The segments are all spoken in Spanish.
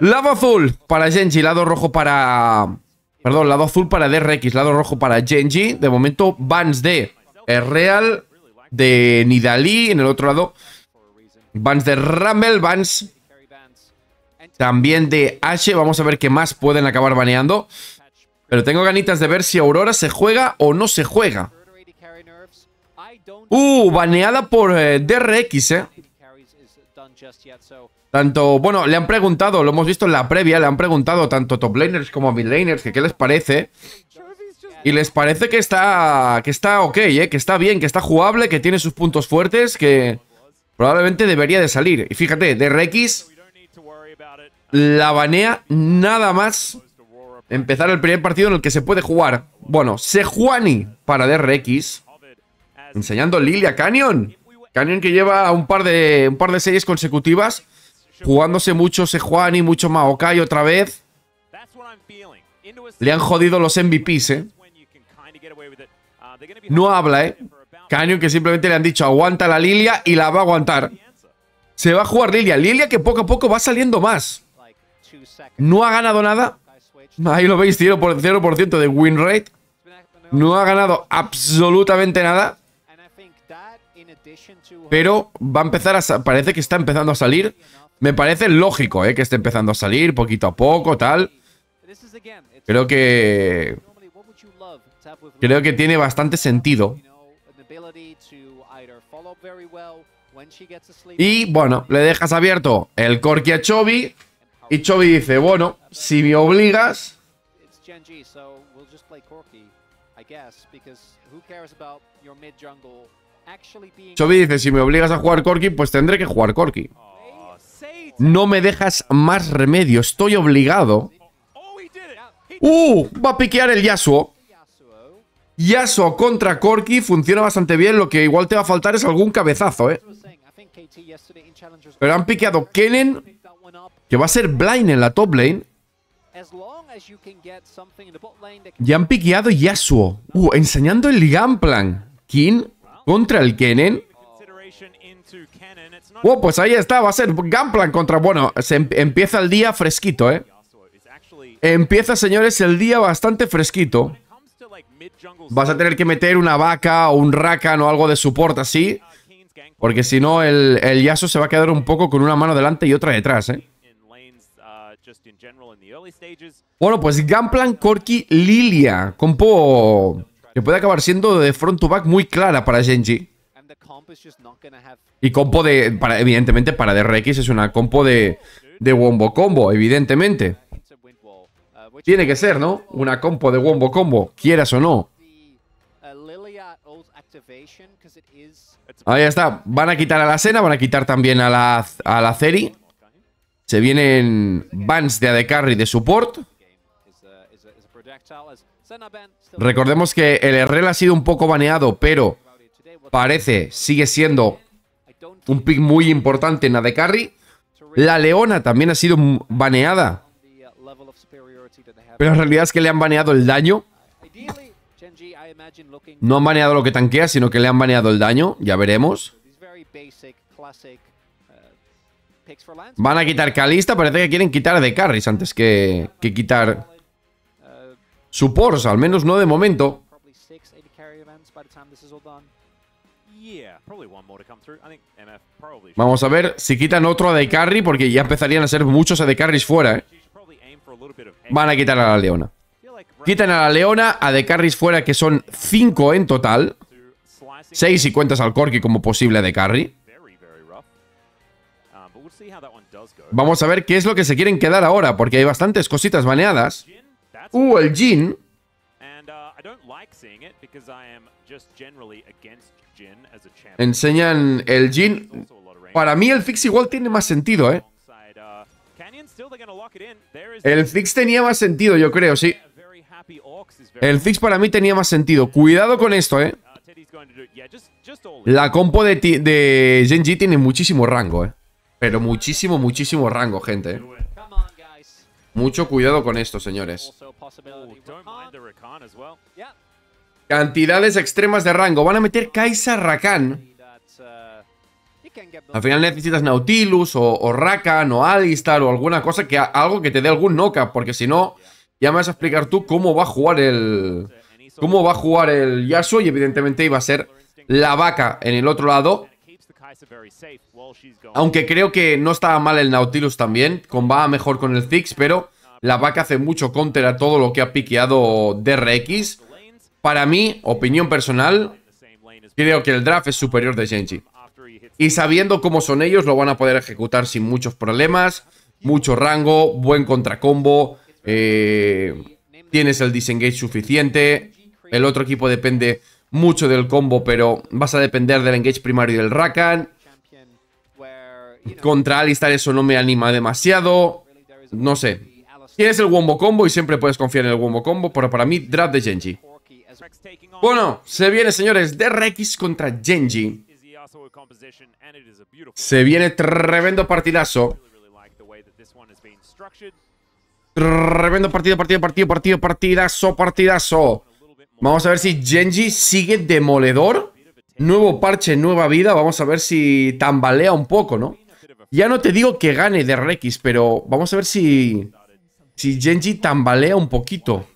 Lado azul para Genji, lado rojo para... Perdón, lado azul para DRX, lado rojo para Genji. De momento, bans de Real, de Nidalí. En el otro lado, bans de Rumble, bans también de H. Vamos a ver qué más pueden acabar baneando. Pero tengo ganitas de ver si Aurora se juega o no se juega. Uh, baneada por DRX, eh. Tanto, bueno, le han preguntado, lo hemos visto en la previa, le han preguntado tanto top laners como mid laners que qué les parece. Y les parece que está, que está ok, eh, que está bien, que está jugable, que tiene sus puntos fuertes, que probablemente debería de salir. Y fíjate, de Rex la banea nada más empezar el primer partido en el que se puede jugar. Bueno, Sejuani para rex Enseñando Lilia Canyon. Canyon que lleva un par de, un par de series consecutivas jugándose mucho Sejuani, mucho Maokai otra vez. Le han jodido los MVPs, ¿eh? No habla, ¿eh? Canyon que simplemente le han dicho aguanta la Lilia y la va a aguantar. Se va a jugar Lilia. Lilia que poco a poco va saliendo más. No ha ganado nada. Ahí lo veis, 0% de win rate. No ha ganado absolutamente nada. Pero va a empezar a... Parece que está empezando a salir. Me parece lógico eh, que esté empezando a salir poquito a poco, tal. Creo que... Creo que tiene bastante sentido. Y bueno, le dejas abierto el Corky a Chobi. Y Chobi dice, bueno, si me obligas... Chobi dice, si me obligas a jugar Corky, pues tendré que jugar Corky. Oh, no me dejas más remedio. Estoy obligado. ¡Uh! Va a piquear el Yasuo. Yasuo contra Corky funciona bastante bien. Lo que igual te va a faltar es algún cabezazo, ¿eh? Pero han piqueado Kennen, que va a ser Blind en la top lane. Y han piqueado Yasuo. Uh, enseñando el Gun Plan. King contra el Kennen. ¡Oh, pues ahí está, va a ser Gunplan contra... Bueno, se em-, empieza el día fresquito, ¿eh? Empieza, señores, el día bastante fresquito. Vas a tener que meter una vaca o un rakan o algo de soporte así. Uh, porque si no, el, el Yasuo se va a quedar un poco con una mano delante y otra detrás, ¿eh? Uh, bueno, pues Gunplan, Corky, Lilia. Compo que puede acabar siendo de front to back muy clara para Genji. Y compo de, evidentemente, para DRX es una compo de, de Wombo Combo, evidentemente. Tiene que ser, ¿no? Una compo de Wombo Combo, quieras o no. Uh, Ahí está. Van a quitar a la cena van a quitar también a la, a la Ceri. Se vienen bans de AD Carry de support. Recordemos que el RL ha sido un poco baneado, pero parece, sigue siendo un pick muy importante en la carry. La Leona también ha sido baneada. Pero en realidad es que le han baneado el daño. No han baneado lo que tanquea, sino que le han baneado el daño. Ya veremos. Van a quitar Calista. Parece que quieren quitar de carries antes que, quitar Su Porsche Al menos no de momento. Vamos a ver si quitan otro de carry porque ya empezarían a ser muchos de carries fuera, ¿eh? Van a quitar a la Leona. Quitan a la Leona, a carries fuera que son 5 en total. 6 y cuentas al Corki como posible de carry. Um, Vamos a ver qué es lo que se quieren quedar ahora, porque hay bastantes cositas baneadas. Uh, el Jin. Enseñan el Jin. Para mí el Fix igual tiene más sentido, ¿eh? Uh, el Fix tenía más sentido, yo creo, sí. El Fix para mí tenía más sentido. Cuidado con esto, ¿eh? Uh, La compo de, de Genji tiene muchísimo rango, ¿eh? Pero muchísimo, muchísimo rango, gente, ¿eh? Mucho cuidado con esto, señores. Cantidades extremas de rango. Van a meter Kaisa Rakan. Al final necesitas Nautilus o, Rakan o Alistar o alguna cosa que algo que te dé algún Noca, Porque si no, ya me vas a explicar tú cómo va a jugar el... Cómo va a jugar el Yasuo y evidentemente iba a ser la vaca en el otro lado. Aunque creo que no estaba mal el Nautilus también. Combaba mejor con el Zix, pero la vaca hace mucho counter a todo lo que ha piqueado DRX. Para mí, opinión personal, creo que el draft es superior de Genji. Y sabiendo cómo son ellos, lo van a poder ejecutar sin muchos problemas, mucho rango, buen contracombo, combo, eh, tienes el disengage suficiente, el otro equipo depende mucho del combo, pero vas a depender del engage primario del Rakan. Contra Alistar eso no me anima demasiado, no sé. Tienes el Wombo Combo y siempre puedes confiar en el Wombo Combo, pero para mí, draft de Genji. Bueno, se viene, señores, DRX contra Genji. Se viene tremendo partidazo. Tremendo partido, partido, partido, partido, partidazo, partidazo. Vamos a ver si Genji sigue demoledor. Nuevo parche, nueva vida. Vamos a ver si tambalea un poco, ¿no? Ya no te digo que gane DRX, pero vamos a ver si... Si Genji tambalea un poquito.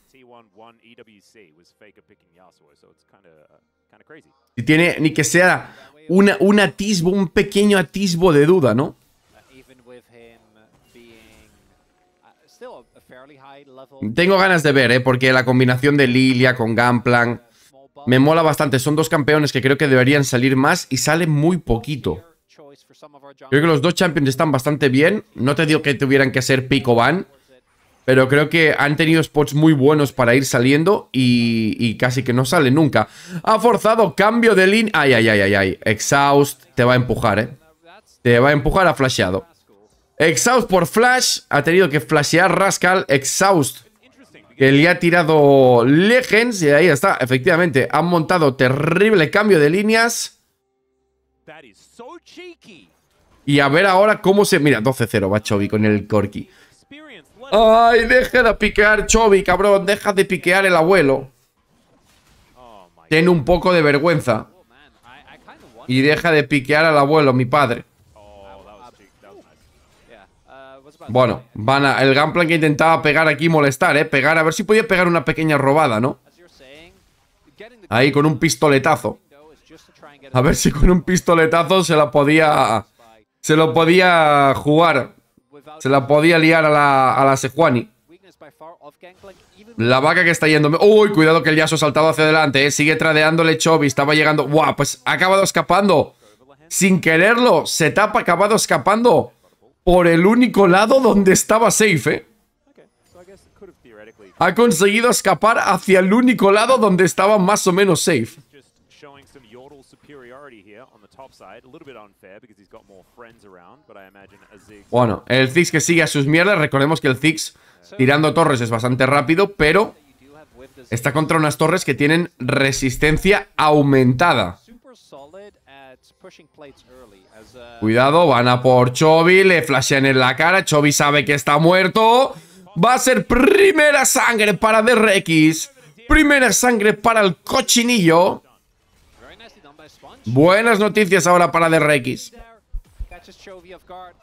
tiene ni que sea un atisbo, un pequeño atisbo de duda, ¿no? Tengo ganas de ver, ¿eh? Porque la combinación de Lilia con Gunplan me mola bastante. Son dos campeones que creo que deberían salir más y sale muy poquito. Creo que los dos champions están bastante bien. No te digo que tuvieran que ser pico van, pero creo que han tenido spots muy buenos para ir saliendo y, casi que no sale nunca. Ha forzado cambio de línea. Ay, ay, ay, ay, ay. Exhaust te va a empujar, ¿eh? Te va a empujar, a flasheado. Exhaust por flash. Ha tenido que flashear Rascal. Exhaust. Que le ha tirado Legends. Y ahí está. Efectivamente, han montado terrible cambio de líneas. Y a ver ahora cómo se... Mira, 12-0 va con el Corky. Ay, deja de piquear, Chobi, cabrón. Deja de piquear el abuelo. Ten un poco de vergüenza. Y deja de piquear al abuelo, mi padre. Bueno, van a, el gameplay que intentaba pegar aquí molestar, ¿eh? Pegar, a ver si podía pegar una pequeña robada, ¿no? Ahí con un pistoletazo. A ver si con un pistoletazo se la podía... Se lo podía jugar. Se la podía liar a la, a la Sejuani. La vaca que está yendo. Uy, cuidado que el Yasuo ha saltado hacia adelante. Eh. Sigue tradeándole Chovy Estaba llegando. ¡Guau! Pues ha acabado escapando. Sin quererlo. Se tapa, acabado escapando. Por el único lado donde estaba safe, eh. Ha conseguido escapar hacia el único lado donde estaba más o menos safe. Bueno, el Ziggs que sigue a sus mierdas. Recordemos que el Ziggs tirando torres es bastante rápido, pero está contra unas torres que tienen resistencia aumentada. Uh, Cuidado, van a por Chovy, le flashean en la cara. Chovy sabe que está muerto. Va a ser primera sangre para DRX. Primera sangre para el cochinillo. Buenas noticias ahora para DRX.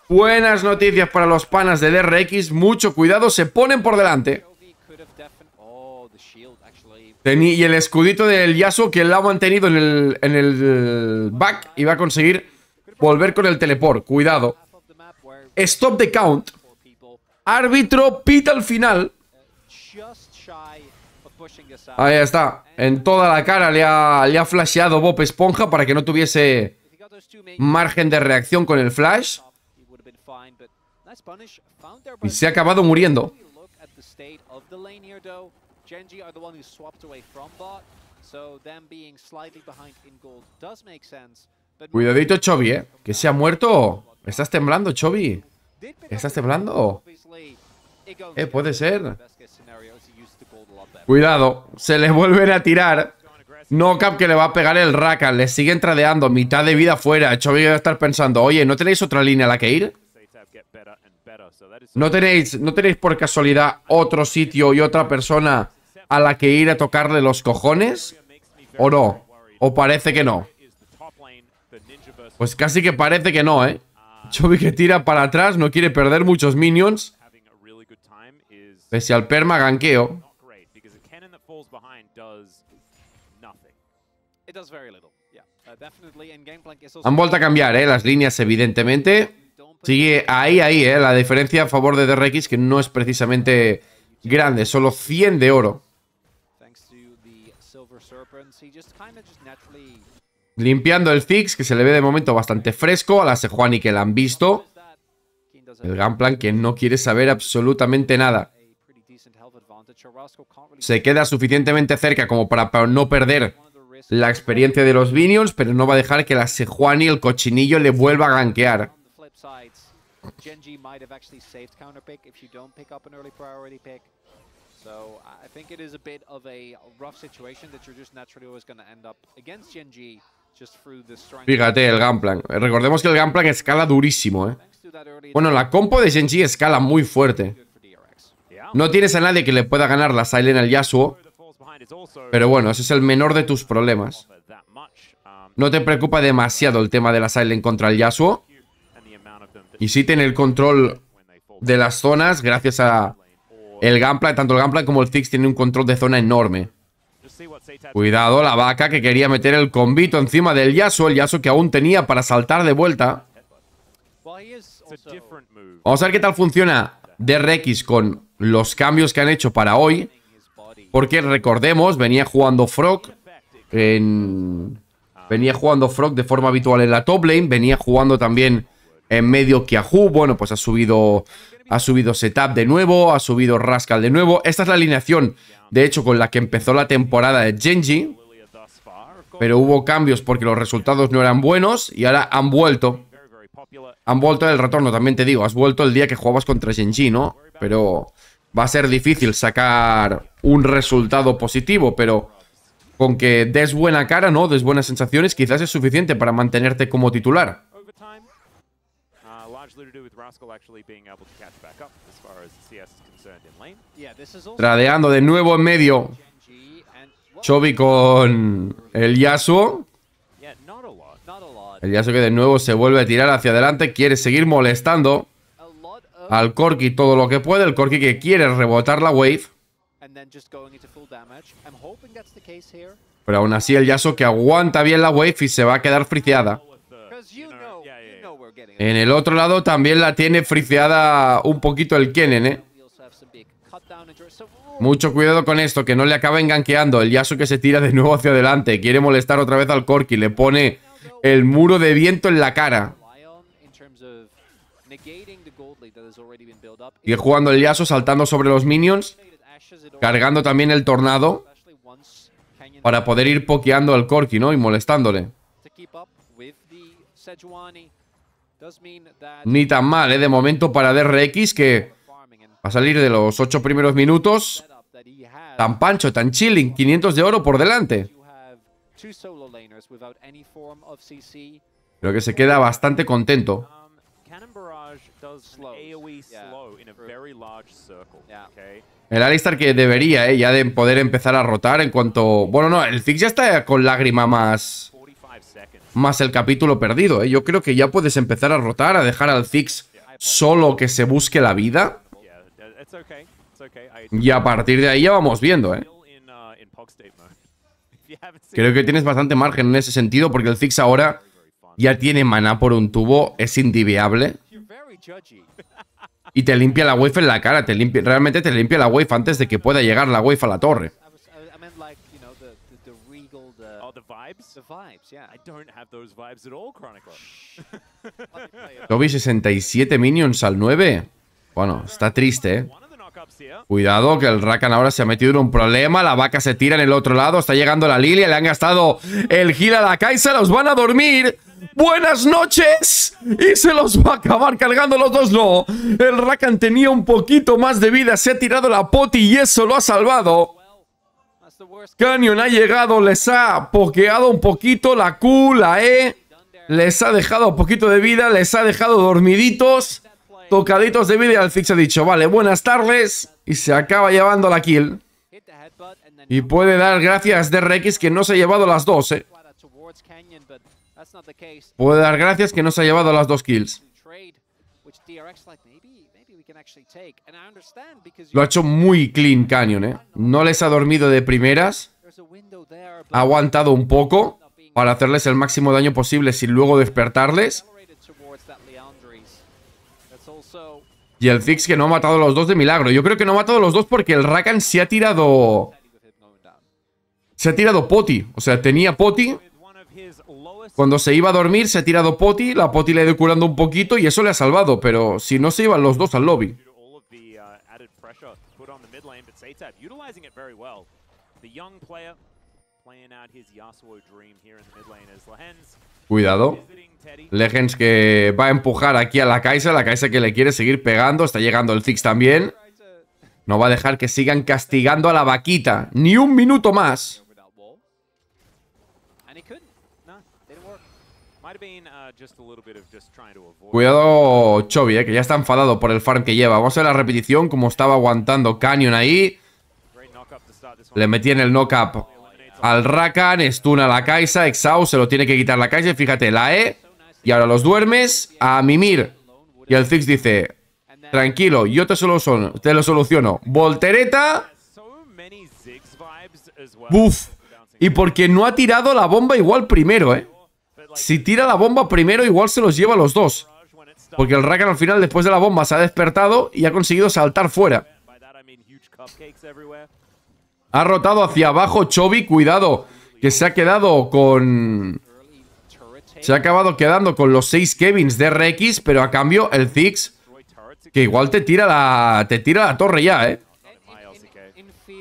Buenas noticias para los panas de DRX. Mucho cuidado, se ponen por delante. y el escudito del yaso que lo ha mantenido en el, en el back y va a conseguir volver con el teleport. Cuidado. Stop the count. Árbitro pita al final. Ahí está. En toda la cara le ha, le ha flasheado Bob Esponja para que no tuviese margen de reacción con el flash. Y se ha acabado muriendo. Cuidadito, Chobi, ¿eh? Que se ha muerto. Estás temblando, Chobi. Estás temblando. Eh, puede ser. Cuidado, se le vuelven a tirar. No cap que le va a pegar el Rakan, le siguen tradeando, mitad de vida fuera. Chovy a estar pensando, oye, ¿no tenéis otra línea a la que ir? ¿No tenéis, ¿No tenéis por casualidad otro sitio y otra persona a la que ir a tocarle los cojones? ¿O no? ¿O parece que no? Pues casi que parece que no, ¿eh? Chovy que tira para atrás, no quiere perder muchos minions. Pese al perma ganqueo. Uh, han vuelto a cambiar ¿eh? las líneas, evidentemente. Sigue ahí, ahí, ¿eh? la diferencia a favor de DRX, que no es precisamente grande, solo 100 de oro. Limpiando el fix que se le ve de momento bastante fresco. A la Sejuani que la han visto. El plan que no quiere saber absolutamente nada. Se queda suficientemente cerca como para no perder la experiencia de los Minions, pero no va a dejar que la Sejuani, el cochinillo, le vuelva a ganquear. Fíjate, el Gunplank. Recordemos que el Gunplank escala durísimo, ¿eh? Bueno, la compo de Genji escala muy fuerte. No tienes a nadie que le pueda ganar la Silent al Yasuo. Pero bueno, ese es el menor de tus problemas. Um, no te preocupa demasiado el tema de la Silent contra el Yasuo. Y sí el control de las zonas gracias a el Gampla. Tanto el Gampla como el Fix tienen un control de zona enorme. Cuidado la vaca que quería meter el combito encima del Yasuo. El Yasuo que aún tenía para saltar de vuelta. Vamos a ver qué tal funciona DRX con los cambios que han hecho para hoy. Porque recordemos, venía jugando Frog en... Venía jugando Frog de forma habitual en la top lane. Venía jugando también en medio Kiahu. Bueno, pues ha subido... Ha subido Setup de nuevo, ha subido Rascal de nuevo. Esta es la alineación, de hecho, con la que empezó la temporada de Genji. Pero hubo cambios porque los resultados no eran buenos y ahora han vuelto. Han vuelto en el retorno, también te digo. Has vuelto el día que jugabas contra Genji, ¿no? Pero va a ser difícil sacar un resultado positivo, pero con que des buena cara, ¿no? Des buenas sensaciones, quizás es suficiente para mantenerte como titular. Tradeando de nuevo en medio. Chovy con el Yasuo. El Yasuo que de nuevo se vuelve a tirar hacia adelante, quiere seguir molestando al Corki todo lo que puede. El Corki que quiere rebotar la wave. Pero aún así el Yasuo que aguanta bien la wave y se va a quedar friciada En el otro lado también la tiene friciada un poquito el Kennen, ¿eh? Mucho cuidado con esto, que no le acaba enganqueando El Yasuo que se tira de nuevo hacia adelante. Quiere molestar otra vez al Corki. Le pone el muro de viento en la cara. Y jugando el Yasuo, saltando sobre los minions. Cargando también el tornado. Para poder ir pokeando al Corki, ¿no? Y molestándole. Ni tan mal, ¿eh? De momento para DRX que va a salir de los 8 primeros minutos. Tan pancho, tan chilling. 500 de oro por delante. Creo que se queda bastante contento does El Alistar que debería, eh, ya de poder empezar a rotar en cuanto... Bueno, no, el fix ya está con lágrima más... Más el capítulo perdido, eh. Yo creo que ya puedes empezar a rotar, a dejar al fix solo que se busque la vida. Y a partir de ahí ya vamos viendo, eh. Uh, creo que tienes bastante margen en ese sentido porque el fix ahora ya tiene maná por un tubo, es indiviable. Y te limpia la wave en la cara, te limpia, realmente te limpia la wave antes de que pueda llegar la wave a la torre. Toby 67 minions al 9. Bueno, está triste, ¿eh? ¿eh? Cuidado que el Rakan ahora se ha metido en un problema. La vaca se tira en el otro lado. Está llegando la Lilia. Le han gastado el gil a la Kai'Sa los van a dormir. Buenas noches. Y se los va a acabar cargando los dos. No. El Rakan tenía un poquito más de vida. Se ha tirado la poti y eso lo ha salvado. Canyon ha llegado. Les ha pokeado un poquito la Q, la E. Les ha dejado un poquito de vida. Les ha dejado dormiditos. Tocaditos de vida, el fix ha dicho, vale, buenas tardes. Y se acaba llevando la kill. Y puede dar gracias DRX que no se ha llevado las dos, eh. Puede dar gracias que no se ha llevado las dos kills. Lo ha hecho muy clean Canyon, ¿eh? No les ha dormido de primeras. Ha aguantado un poco para hacerles el máximo daño posible sin luego despertarles. Y el Ziggs que no ha matado a los dos de milagro. Yo creo que no ha matado a los dos porque el Rakan se ha tirado... Se ha tirado poti. O sea, tenía poti. Cuando se iba a dormir se ha tirado poti. La poti le ha ido curando un poquito y eso le ha salvado. Pero si no se iban los dos al lobby. Cuidado. Legends que va a empujar aquí a la Kaisa. La Kaisa que le quiere seguir pegando. Está llegando el Ziggs también. No va a dejar que sigan castigando a la vaquita. Ni un minuto más. Cuidado Chovy, eh, que ya está enfadado por el farm que lleva. Vamos a ver la repetición, como estaba aguantando Canyon ahí. Le metí en el knock-up al Rakan, Stun a la Kaisa, Exhaust se lo tiene que quitar la Kaisa. Fíjate, la E y ahora los duermes a mimir. Y el Ziggs dice, tranquilo, yo te, te lo soluciono. Voltereta. Buf. Y porque no ha tirado la bomba igual primero, ¿eh? Si tira la bomba primero, igual se los lleva a los dos. Porque el Rakan al final, después de la bomba, se ha despertado y ha conseguido saltar fuera. Ha rotado hacia abajo Chobi, cuidado, que se ha quedado con se ha acabado quedando con los 6 Kevins de RX, pero a cambio el Zix, que igual te tira la, te tira la torre ya, ¿eh?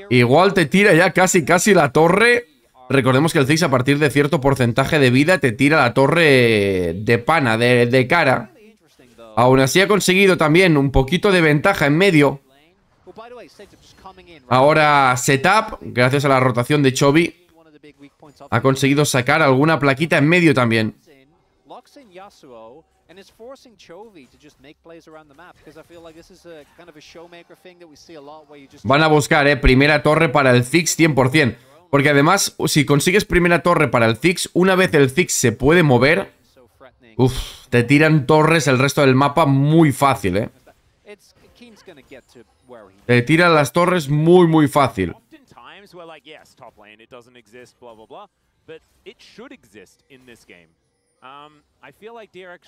Igual te tira ya casi, casi la torre. Recordemos que el Zix, a partir de cierto porcentaje de vida te tira la torre de pana, de, de cara. Aún así ha conseguido también un poquito de ventaja en medio. Ahora Setup, gracias a la rotación de Chobi, ha conseguido sacar alguna plaquita en medio también. Yasuo and is forcing Chovy to just make plays around the map because I feel like this is a kind of a showmaker thing that we see a lot where you just Van a buscar, eh, primera torre para el Ziggs 100%, porque además si consigues primera torre para el Ziggs, una vez el Ziggs se puede mover, uf, te tiran torres el resto del mapa muy fácil, eh. Te tiran las torres muy muy fácil. but it should exist in this game. Um,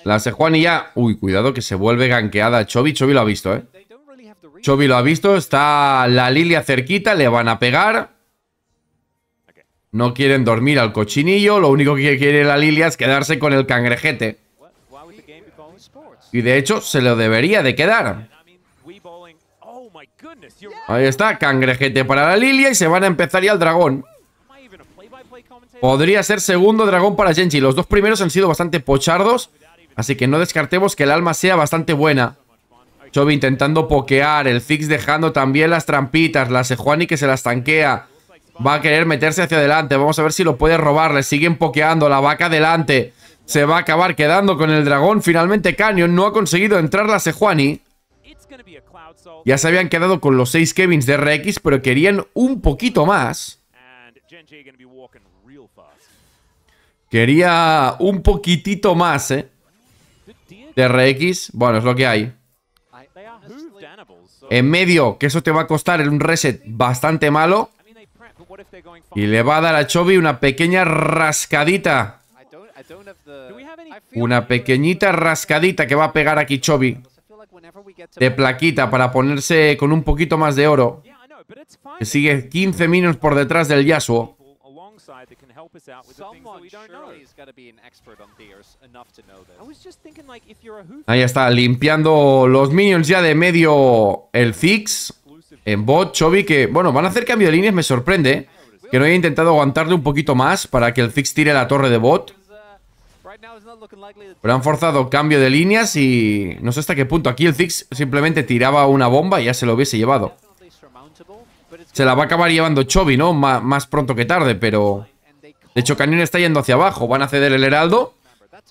la hace y ya... Uy, cuidado que se vuelve ganqueada Chovy Chovy lo ha visto, ¿eh? Chovy lo ha visto. Está la Lilia cerquita. Le van a pegar. No quieren dormir al cochinillo. Lo único que quiere la Lilia es quedarse con el cangrejete. Y de hecho, se lo debería de quedar. Oh Ahí está, cangrejete para la Lilia y se van a empezar ya al dragón. Podría ser segundo dragón para Genji. Los dos primeros han sido bastante pochardos. Así que no descartemos que el alma sea bastante buena. Chobi intentando pokear. El fix dejando también las trampitas. La Sejuani que se las tanquea. Va a querer meterse hacia adelante. Vamos a ver si lo puede robar. Le siguen pokeando. La vaca adelante. Se va a acabar quedando con el dragón. Finalmente Canyon no ha conseguido entrar la Sejuani. Ya se habían quedado con los seis Kevins de Rex, pero querían un poquito más. Quería un poquitito más, ¿eh? De RX. Bueno, es lo que hay. En medio, que eso te va a costar un reset bastante malo. Y le va a dar a Chovy una pequeña rascadita. Una pequeñita rascadita que va a pegar aquí Chovy. De plaquita para ponerse con un poquito más de oro. Sigue 15 minions por detrás del Yasuo. Ahí está limpiando los minions ya de medio el fix en bot Chobi que bueno, van a hacer cambio de líneas, me sorprende que no haya intentado aguantarle un poquito más para que el fix tire la torre de bot. Uh, Pero han forzado cambio de líneas y no sé hasta qué punto. Aquí el fix simplemente tiraba una bomba y ya se lo hubiese llevado se la va a acabar llevando Chovy, ¿no? más pronto que tarde, pero... De hecho, Canyon está yendo hacia abajo. Van a ceder el Heraldo.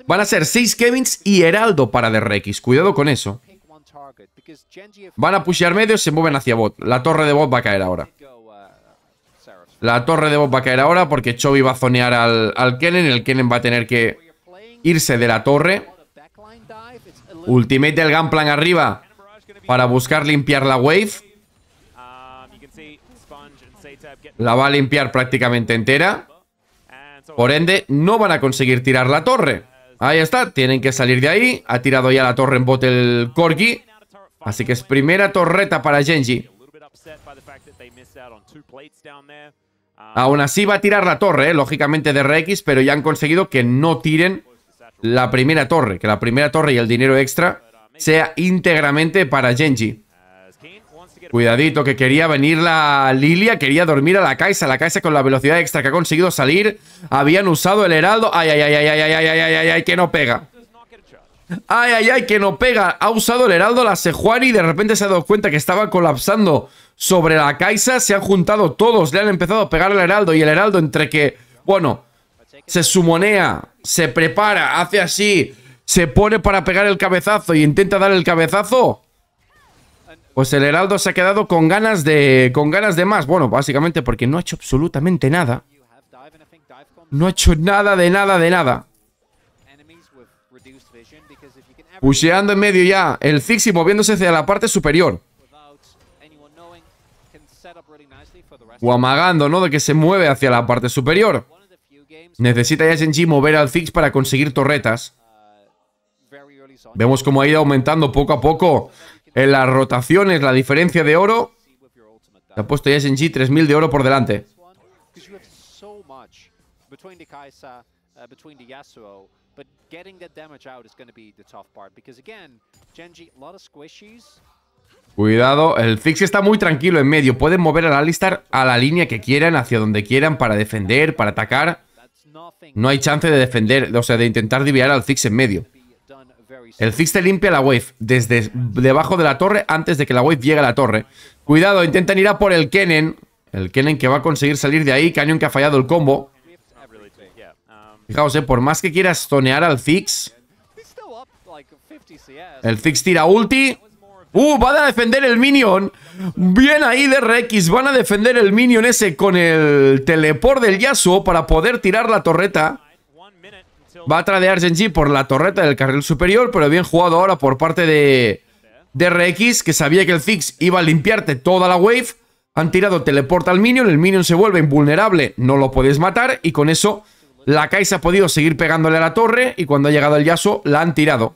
Van a ser 6 Kevins y Heraldo para DRX. Cuidado con eso. Van a pushear medios, se mueven hacia bot. La torre de bot va a caer ahora. La torre de bot va a caer ahora porque Chovy va a zonear al, al Kennen. El Kennen va a tener que irse de la torre. Ultimate del Gunplan arriba para buscar limpiar la wave. La va a limpiar prácticamente entera. Por ende, no van a conseguir tirar la torre. Ahí está, tienen que salir de ahí. Ha tirado ya la torre en bot el Corgi. Así que es primera torreta para Genji. Aún así va a tirar la torre, eh, lógicamente de Rex, pero ya han conseguido que no tiren la primera torre. Que la primera torre y el dinero extra sea íntegramente para Genji. Cuidadito, que quería venir la Lilia, quería dormir a la Caixa. La Caixa con la velocidad extra que ha conseguido salir. Habían usado el heraldo. Ay, ay, ay, ay, ay, ay, ay, ay, que no pega. Ay, ay, ay, que no pega. Ha usado el heraldo la Sejuani y de repente se ha dado cuenta que estaba colapsando sobre la Caixa. Se han juntado todos, le han empezado a pegar al heraldo y el heraldo entre que, bueno, se sumonea, se prepara, hace así, se pone para pegar el cabezazo y intenta dar el cabezazo. Pues el Heraldo se ha quedado con ganas de con ganas de más. Bueno, básicamente porque no ha hecho absolutamente nada. No ha hecho nada de nada de nada. Pusheando en medio ya el y moviéndose hacia la parte superior. O amagando, ¿no? De que se mueve hacia la parte superior. Necesita ya Genji mover al Ziggs para conseguir torretas. Vemos cómo ha ido aumentando poco a poco en las rotaciones, la diferencia de oro. Se ha puesto ya 3.000 de oro por delante. Cuidado, el Fix está muy tranquilo en medio. Pueden mover al Alistar a la línea que quieran, hacia donde quieran, para defender, para atacar. No hay chance de defender, o sea, de intentar diviar al Fix en medio. El te limpia la wave desde debajo de la torre antes de que la wave llegue a la torre. Cuidado, intentan ir a por el Kennen. El Kennen que va a conseguir salir de ahí. Cañón que ha fallado el combo. Fijaos, eh, por más que quieras zonear al fix, El fix tira ulti. ¡Uh! Van a defender el minion. Bien ahí de Rex. Van a defender el minion ese con el teleport del Yasuo para poder tirar la torreta. Va a tradear Genji por la torreta del carril superior, pero bien jugado ahora por parte de, de que sabía que el fix iba a limpiarte toda la wave. Han tirado Teleporta al minion, el minion se vuelve invulnerable, no lo puedes matar y con eso la Kai'Sa ha podido seguir pegándole a la torre y cuando ha llegado el yaso la han tirado.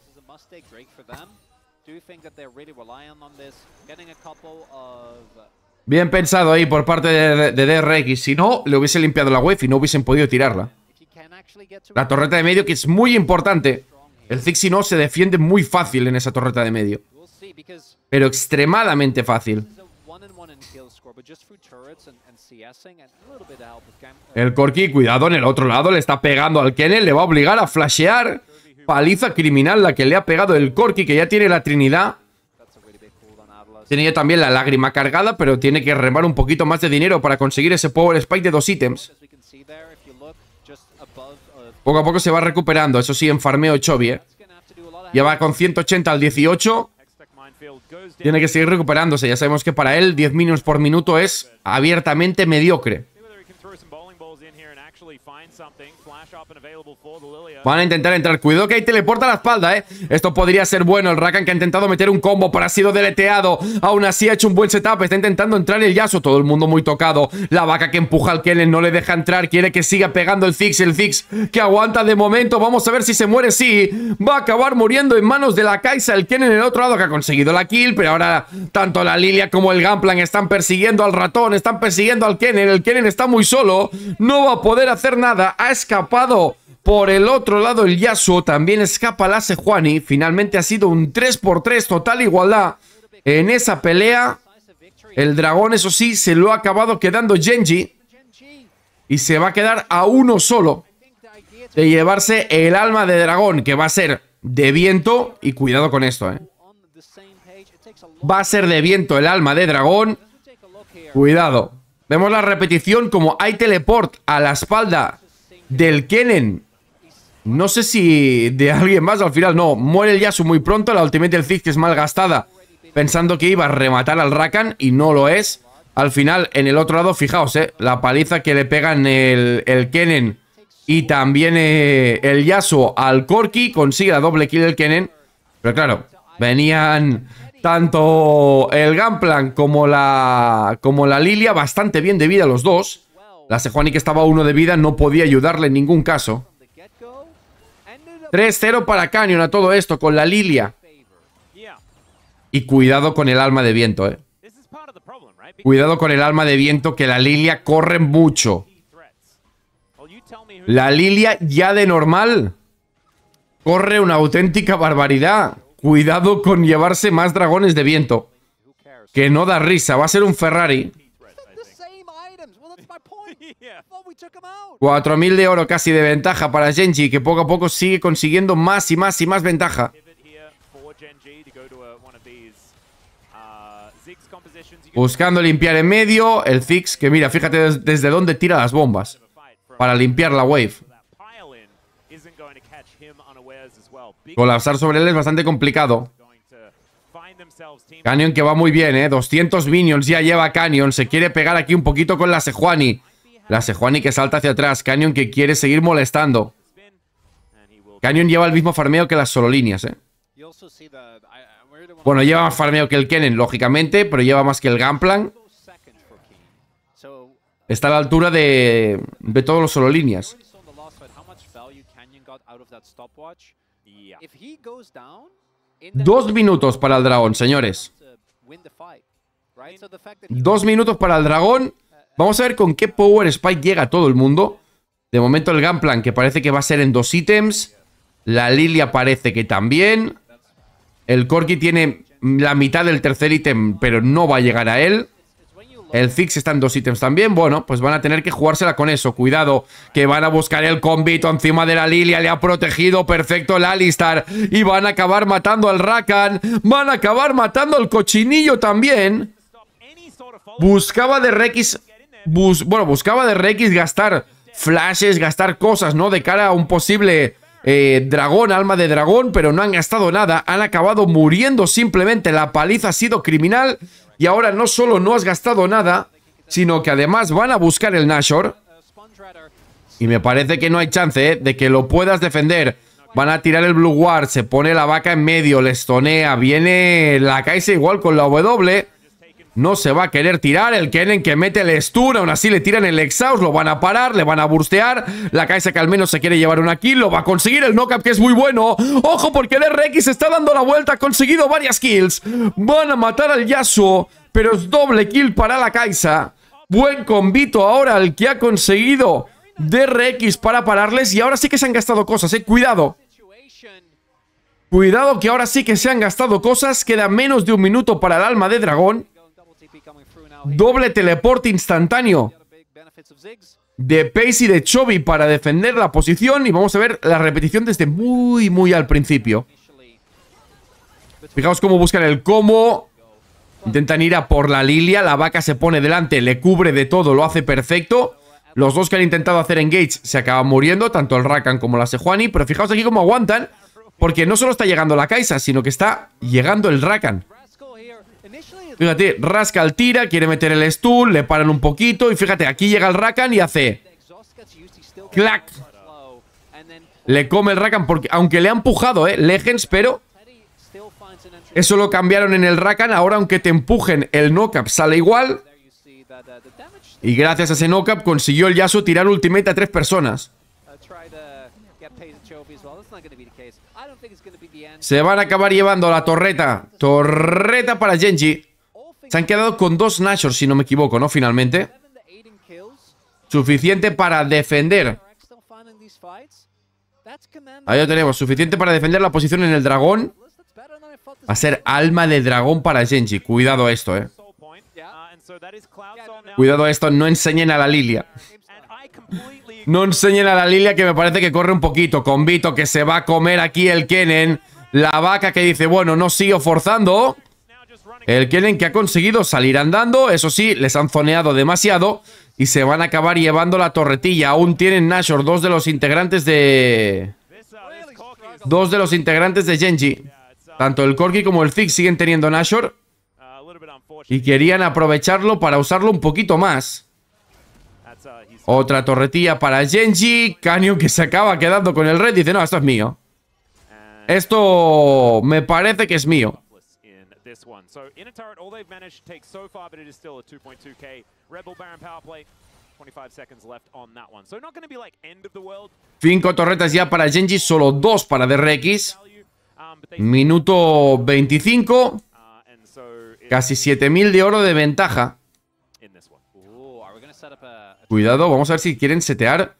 Bien pensado ahí por parte de, de, de DRX, si no le hubiese limpiado la wave y no hubiesen podido tirarla. La torreta de medio que es muy importante. El Zixi no se defiende muy fácil en esa torreta de medio. Pero extremadamente fácil. El Corki, cuidado en el otro lado, le está pegando al Kennel, le va a obligar a flashear. Paliza criminal la que le ha pegado el Corki, que ya tiene la Trinidad. Tiene ya también la lágrima cargada, pero tiene que remar un poquito más de dinero para conseguir ese Power Spike de dos ítems. Poco a poco se va recuperando. Eso sí, en farmeo Chovy ¿eh? Ya va con 180 al 18. Tiene que seguir recuperándose. Ya sabemos que para él 10 minutos por minuto es abiertamente mediocre. Van a intentar entrar. Cuidado que ahí teleporta a la espalda, ¿eh? Esto podría ser bueno. El Rakan que ha intentado meter un combo, pero ha sido deleteado. Aún así ha hecho un buen setup. Está intentando entrar el Yasuo. Todo el mundo muy tocado. La vaca que empuja al Kellen no le deja entrar. Quiere que siga pegando el Fix. El Fix que aguanta de momento. Vamos a ver si se muere. Sí, va a acabar muriendo en manos de la Kaisa. El Kellen en el otro lado que ha conseguido la kill. Pero ahora tanto la Lilia como el Gamplan están persiguiendo al ratón. Están persiguiendo al Kennen. El Kennen está muy solo. No va a poder hacer nada. Ha escapado por el otro lado, el Yasuo también escapa la Sejuani. Finalmente ha sido un 3 por 3 total igualdad en esa pelea. El dragón, eso sí, se lo ha acabado quedando Genji. Y se va a quedar a uno solo de llevarse el alma de dragón, que va a ser de viento. Y cuidado con esto, eh. Va a ser de viento el alma de dragón. Cuidado. Vemos la repetición como hay teleport a la espalda del Kennen. No sé si de alguien más al final. No, muere el Yasu muy pronto. La Ultimate del Zig que es gastada, Pensando que iba a rematar al Rakan y no lo es. Al final, en el otro lado, fijaos, eh, la paliza que le pegan el, Kenen Kennen y también eh, el Yasuo al Corki. Consigue la doble kill el Kennen. Pero claro, venían tanto el Gamplan como la, como la Lilia bastante bien de vida los dos. La Sejuani que estaba a uno de vida no podía ayudarle en ningún caso. 3-0 para Canyon a todo esto con la Lilia. Y cuidado con el alma de viento, eh. Cuidado con el alma de viento que la Lilia corre mucho. La Lilia ya de normal corre una auténtica barbaridad. Cuidado con llevarse más dragones de viento. Que no da risa. Va a ser un Ferrari. 4.000 em de oro casi de ventaja para Genji, que poco a poco sigue consiguiendo más y más y más ventaja. Uh, uh, Buscando limpiar en medio, el Ziggs, que mira, fíjate desde dónde tira las bombas. Para limpiar la wave. Colapsar sobre él es bastante complicado. Canyon que va muy bien, ¿eh? 200 minions ya lleva Canyon. Se quiere pegar aquí un poquito con la Sejuani. La Sejuani que salta hacia atrás. Canyon que quiere seguir molestando. Canyon lleva el mismo farmeo que las solo líneas, ¿eh? Bueno, lleva más farmeo que el Kennen, lógicamente, pero lleva más que el Gunplan. Está a la altura de, de todos los solo líneas. Dos minutos para el dragón, señores. Dos minutos para el dragón Vamos a ver con qué Power Spike llega todo el mundo. De momento el Gunplan, que parece que va a ser en dos ítems. La Lilia parece que también. El Corky tiene la mitad del tercer ítem, pero no va a llegar a él. El fix está en dos ítems también. Bueno, pues van a tener que jugársela con eso. Cuidado, que van a buscar el combito encima de la Lilia. Le ha protegido perfecto el Alistar. Y van a acabar matando al Rakan. Van a acabar matando al Cochinillo también. Buscaba de Rex bueno, buscaba de Rex gastar flashes, gastar cosas, ¿no? De cara a un posible eh, dragón, alma de dragón, pero no han gastado nada, han acabado muriendo simplemente, la paliza ha sido criminal y ahora no solo no has gastado nada, sino que además van a buscar el Nashor. Y me parece que no hay chance ¿eh? de que lo puedas defender. Van a tirar el Blue Ward, se pone la vaca en medio, Le estonea. viene la Kaisa igual con la W. No se va a querer tirar. El Kennen que mete el stun. Aún así le tiran el exhaust. Lo van a parar. Le van a burstear. La Kaisa que al menos se quiere llevar una kill. Lo va a conseguir. El knockup que es muy bueno. Ojo porque el RX está dando la vuelta. Ha conseguido varias kills. Van a matar al Yasuo. Pero es doble kill para la Kaisa. Buen convito ahora al que ha conseguido DRX para pararles. Y ahora sí que se han gastado cosas. Eh. Cuidado. Cuidado que ahora sí que se han gastado cosas. Queda menos de un minuto para el alma de dragón. Doble teleporte instantáneo de Pace y de Chovy para defender la posición. Y vamos a ver la repetición desde muy, muy al principio. Fijaos cómo buscan el cómo. Intentan ir a por la Lilia. La vaca se pone delante, le cubre de todo, lo hace perfecto. Los dos que han intentado hacer engage se acaban muriendo, tanto el Rakan como la Sejuani. Pero fijaos aquí cómo aguantan, porque no solo está llegando la Kaisa, sino que está llegando el Rakan. Fíjate, rasca el tira, quiere meter el stool, le paran un poquito y fíjate, aquí llega el Rakan y hace... ¡Clack! Le come el Rakan porque, aunque le ha empujado, ¿eh? Legends, pero... Eso lo cambiaron en el Rakan, ahora aunque te empujen, el knock-up sale igual. Y gracias a ese knock-up consiguió el Yasuo tirar ultimate a tres personas. Se van a acabar llevando la torreta. Torreta para Genji. Se han quedado con dos Nashors, si no me equivoco, ¿no? Finalmente. Suficiente para defender. Ahí lo tenemos. Suficiente para defender la posición en el dragón. a ser alma de dragón para Genji. Cuidado esto, eh. Cuidado esto. No enseñen a la Lilia. No enseñen a la Lilia que me parece que corre un poquito. Con Vito que se va a comer aquí el kenen La vaca que dice, bueno, no sigo forzando. El Kellen que ha conseguido salir andando, eso sí, les han zoneado demasiado y se van a acabar llevando la torretilla. Aún tienen Nashor, dos de los integrantes de... Dos de los integrantes de Genji. Tanto el Corki como el Fix siguen teniendo Nashor. Y querían aprovecharlo para usarlo un poquito más. Otra torretilla para Genji. Canyon que se acaba quedando con el red. Dice, no, esto es mío. Esto me parece que es mío this one. So in a turret, all they've managed to take so far, but it is still a 2.2k Rebel Baron power play. 25 seconds left on that one. So not going to be like end of the world. Cinco torretas ya para Genji, solo dos para DRX. Um, Minuto 25. Uh, Casi 7000 de oro de ventaja. Cuidado, vamos a ver si quieren setear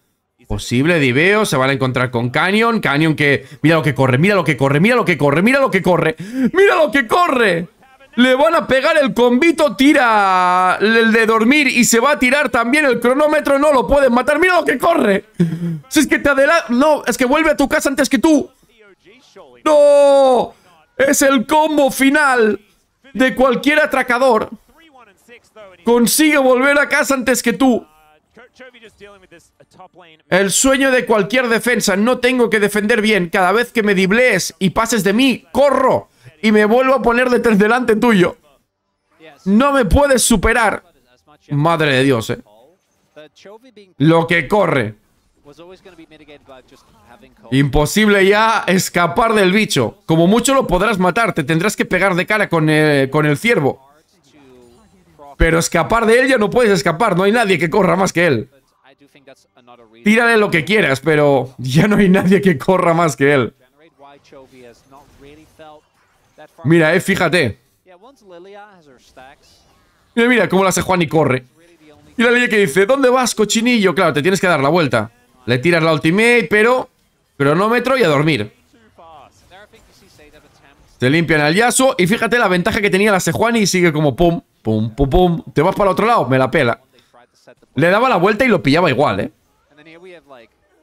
Posible diveo, se van a encontrar con Canyon. Canyon que... Mira lo que corre, mira lo que corre, mira lo que corre, mira lo que corre. ¡Mira lo que corre! Le van a pegar el combito, tira el de dormir y se va a tirar también el cronómetro. No lo pueden matar. ¡Mira lo que corre! Si es que te adelanta... No, es que vuelve a tu casa antes que tú. ¡No! Es el combo final de cualquier atracador. Consigue volver a casa antes que tú. El sueño de cualquier defensa, no tengo que defender bien. Cada vez que me diblees y pases de mí, corro y me vuelvo a poner detrás delante tuyo. No me puedes superar. Madre de Dios, eh. Lo que corre. Imposible ya escapar del bicho. Como mucho lo podrás matar, te tendrás que pegar de cara con, con el ciervo. Pero escapar de él ya no puedes escapar. No hay nadie que corra más que él. Tírale lo que quieras, pero ya no hay nadie que corra más que él. Mira, eh, fíjate. Mira, mira cómo la hace Juan corre. Y la Lilia que dice, ¿dónde vas, cochinillo? Claro, te tienes que dar la vuelta. Le tiras la ultimate, pero... Cronómetro y a dormir. Te limpian al Yasuo. Y fíjate la ventaja que tenía la Sejuani y sigue como pum. Pum, pum, pum. Te vas para el otro lado, me la pela. Le daba la vuelta y lo pillaba igual, ¿eh?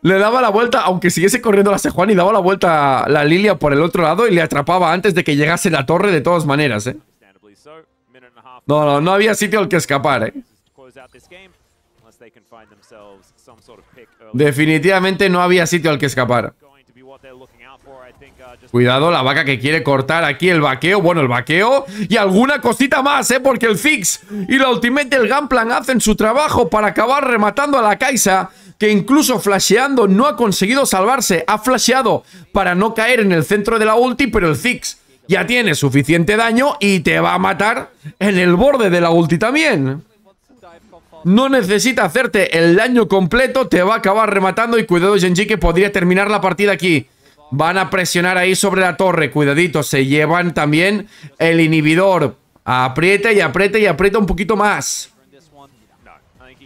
Le daba la vuelta, aunque siguiese corriendo la y daba la vuelta a la Lilia por el otro lado y le atrapaba antes de que llegase la torre de todas maneras, ¿eh? No, no, no había sitio al que escapar, ¿eh? Definitivamente no había sitio al que escapar. Cuidado, la vaca que quiere cortar aquí el vaqueo. Bueno, el vaqueo y alguna cosita más, ¿eh? Porque el Fix y la Ultimate del Gunplan hacen su trabajo para acabar rematando a la Kaisa, que incluso flasheando no ha conseguido salvarse. Ha flasheado para no caer en el centro de la ulti, pero el Fix ya tiene suficiente daño y te va a matar en el borde de la ulti también. No necesita hacerte el daño completo, te va a acabar rematando y cuidado Genji que podría terminar la partida aquí. Van a presionar ahí sobre la torre. Cuidadito, se llevan también el inhibidor. Aprieta y aprieta y aprieta un poquito más.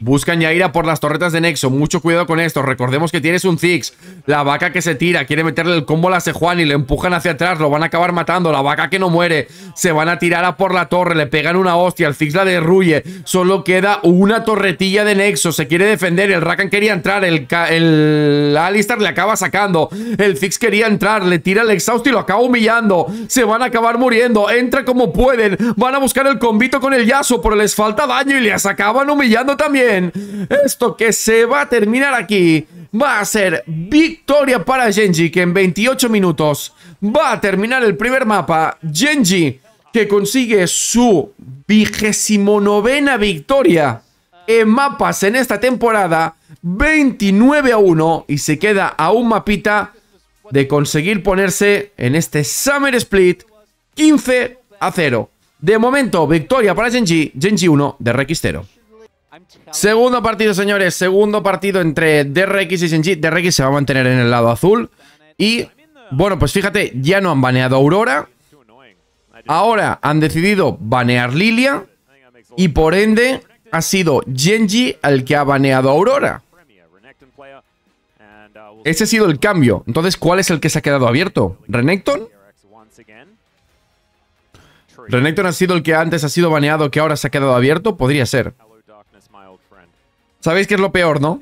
Buscan ya ir a por las torretas de Nexo. Mucho cuidado con esto. Recordemos que tienes un fix, La vaca que se tira. Quiere meterle el combo a la Sejuan y le empujan hacia atrás. Lo van a acabar matando. La vaca que no muere. Se van a tirar a por la torre. Le pegan una hostia. El fix, la derruye. Solo queda una torretilla de Nexo. Se quiere defender. El Rakan quería entrar. El, Alistar le acaba sacando. El Ziggs quería entrar. Le tira el exhaust y lo acaba humillando. Se van a acabar muriendo. Entra como pueden. Van a buscar el combito con el Yaso. Pero les falta daño y les acaban humillando también. Esto que se va a terminar aquí va a ser victoria para Genji, que en 28 minutos va a terminar el primer mapa. Genji, que consigue su vigésimo novena victoria en mapas en esta temporada, 29 a 1, y se queda a un mapita de conseguir ponerse en este Summer Split 15 a 0. De momento, victoria para Genji, Genji 1 de Requistero. Segundo partido, señores. Segundo partido entre DRX y Genji DRX se va a mantener en el lado azul. Y, bueno, pues fíjate, ya no han baneado a Aurora. Ahora han decidido banear Lilia. Y por ende, ha sido Genji el que ha baneado a Aurora. Ese ha sido el cambio. Entonces, ¿cuál es el que se ha quedado abierto? ¿Renekton? ¿Renekton ha sido el que antes ha sido baneado que ahora se ha quedado abierto? Podría ser. ¿Sabéis qué es lo peor, no?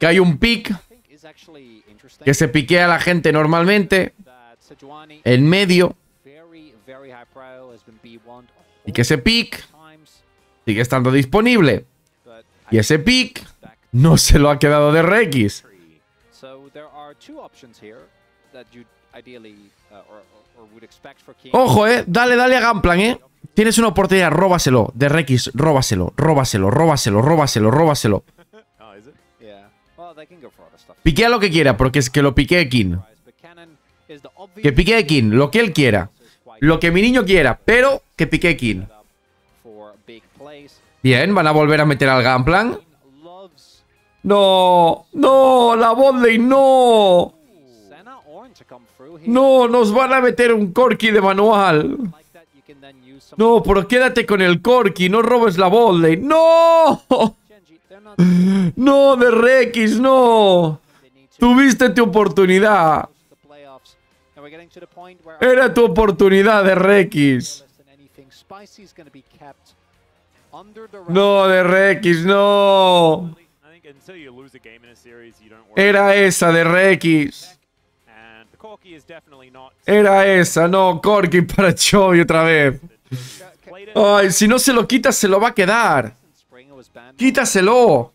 Que hay un pick. Que se piquea a la gente normalmente. En medio. Y que ese pick sigue estando disponible. Y ese pick no se lo ha quedado de Rex. Ojo, eh. Dale, dale a Gamplan, eh. Tienes una oportunidad, róbaselo. De Rex, róbaselo, róbaselo, róbaselo, róbaselo, róbaselo. Oh, Piquea lo que quiera, porque es que lo piquee King. Que pique King, lo que él quiera. Lo que mi niño quiera, pero que pique King. Bien, van a volver a meter al Gunplan. No, no, la Bodley, no. No, nos van a meter un Corky de manual. No, pero quédate con el Corky, no robes la volley. ¡No! ¡No, de Rex, no! Tuviste tu oportunidad. Era tu oportunidad de Rex. No, de Rex, no. Era esa de Rex. Era esa, no, Corky para Chovy otra vez. Ay, si no se lo quitas se lo va a quedar. Quítaselo.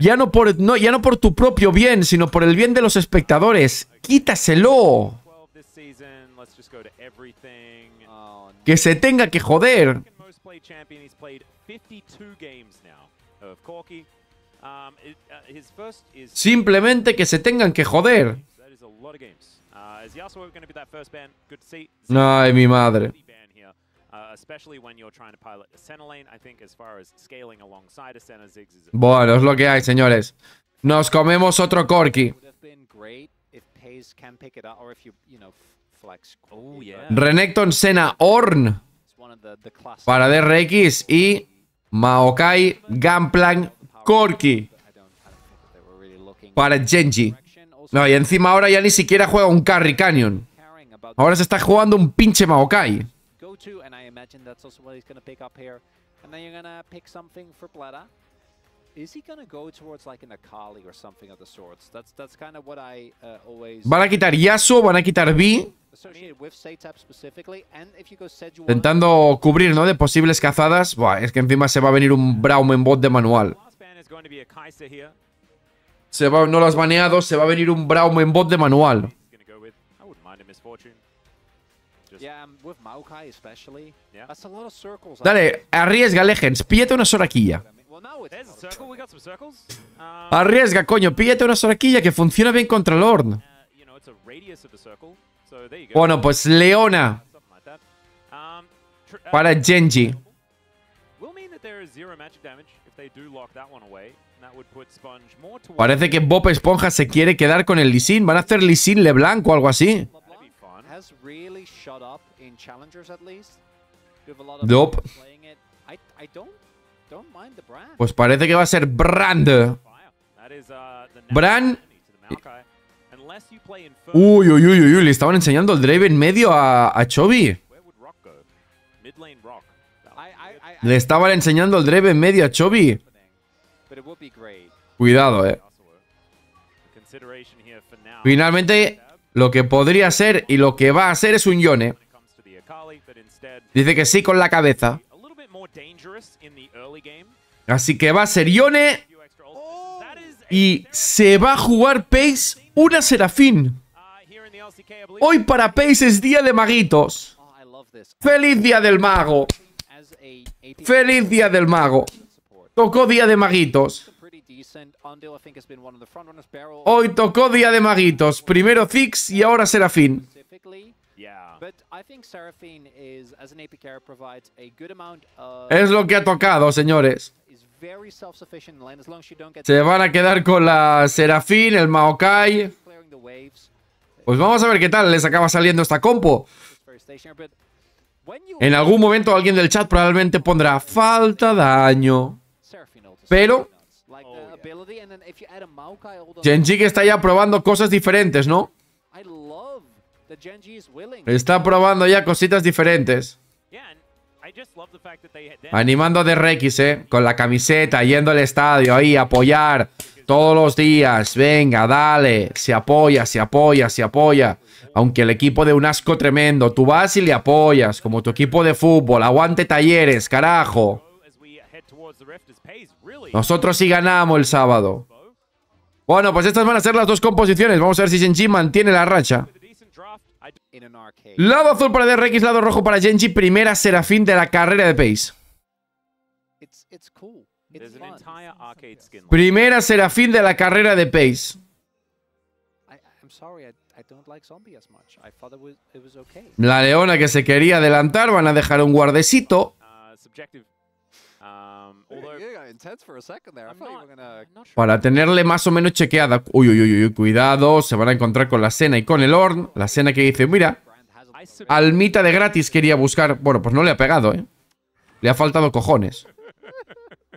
Ya no, por, no, ya no por tu propio bien, sino por el bien de los espectadores. Quítaselo. Que se tenga que joder. Simplemente que se tengan que joder. Uh, Ay, mi madre. Bueno, es lo que hay, señores. Nos comemos otro Corki. Oh, Renekton Sena Orn para DRX y Maokai Gamplank Corki para Genji. No, y encima ahora ya ni siquiera juega un Carry Canyon. Ahora se está jugando un pinche Maokai two, and I imagine that's also what he's going to pick up here. And then you're going to pick something for Bleda. Is he going to go towards like an Akali or something of the sorts? That's, that's kind of what I uh, always... Van a quitar Yasuo, van a quitar B. Intentando cubrir, ¿no? De posibles cazadas. Buah, es que encima se va a venir un Braum en bot de manual. Se va, no lo has baneado, se va a venir un Braum en bot de manual. Dale, arriesga, Legends. Píllate una soraquilla. Arriesga, coño. Píllate una soraquilla que funciona bien contra Lord uh, Bueno, pues Leona. Um, uh, Para Genji. Parece que Bob Esponja se quiere quedar con el Sin Van a hacer Sin Leblanc o algo así. Pues parece que va a ser Brand. Uh, brand. Uy, uy, uy, uy, le estaban enseñando el drive en medio a, a Le estaban enseñando el drive en medio a Chovy. Cuidado, eh. Finalmente lo que podría ser y lo que va a ser es un Yone. Dice que sí con la cabeza. Así que va a ser Yone. Y se va a jugar Pace una Serafín. Hoy para Pace es día de maguitos. ¡Feliz día del mago! ¡Feliz día del mago! Tocó día de maguitos. Hoy tocó día de maguitos. Primero Zix y ahora Serafín. Es lo que ha tocado, señores. Se van a quedar con la Serafín, el Maokai. Pues vamos a ver qué tal les acaba saliendo esta compo. En algún momento alguien del chat probablemente pondrá falta daño. Pero Genji que está ya probando cosas diferentes, ¿no? Está probando ya cositas diferentes. Animando a Rex, ¿eh? Con la camiseta, yendo al estadio, ahí, apoyar. Todos los días, venga, dale. Se apoya, se apoya, se apoya. Aunque el equipo de un asco tremendo, tú vas y le apoyas. Como tu equipo de fútbol, aguante talleres, carajo. Nosotros sí ganamos el sábado. Bueno, pues estas van a ser las dos composiciones. Vamos a ver si Genji mantiene la racha. Lado azul para DRX, lado rojo para Genji. Primera serafín de la carrera de Pace. Primera serafín de la carrera de Pace. La leona que se quería adelantar, van a dejar un guardecito. Uh, para tenerle más o menos chequeada. Uy, uy, uy, cuidado. Se van a encontrar con la cena y con el horn. La cena que dice, mira, almita de gratis quería buscar. Bueno, pues no le ha pegado, ¿eh? Le ha faltado cojones.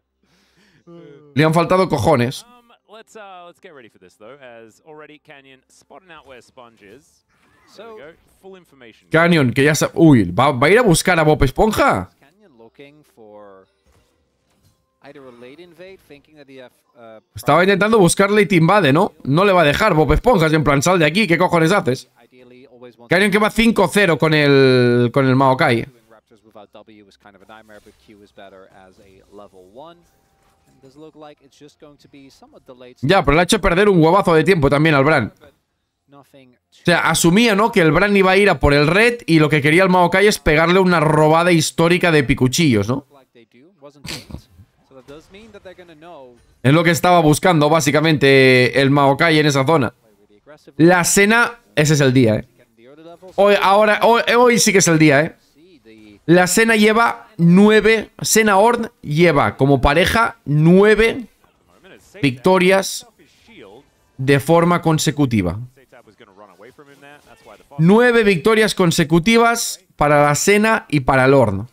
Le han faltado cojones. Canyon, que ya sabe... Uy, ¿va, ¿va, a ir a buscar a Bob Esponja? Estaba intentando buscarle y invade, ¿no? No le va a dejar Bob Y en plan, sal de aquí, ¿qué cojones haces? Canyon que va 5-0 con el, con el Maokai. Ya, pero le ha hecho perder un huevazo de tiempo también al Brand O sea, asumía, ¿no? Que el Bran iba a ir a por el Red y lo que quería el Maokai es pegarle una robada histórica de picuchillos, ¿no? Es lo que estaba buscando básicamente el Maokai en esa zona. La cena, ese es el día, ¿eh? Hoy, ahora, hoy, sí que es el día, ¿eh? La cena lleva Nueve Sena Horn lleva como pareja Nueve victorias de forma consecutiva. Nueve victorias consecutivas para la cena y para el horno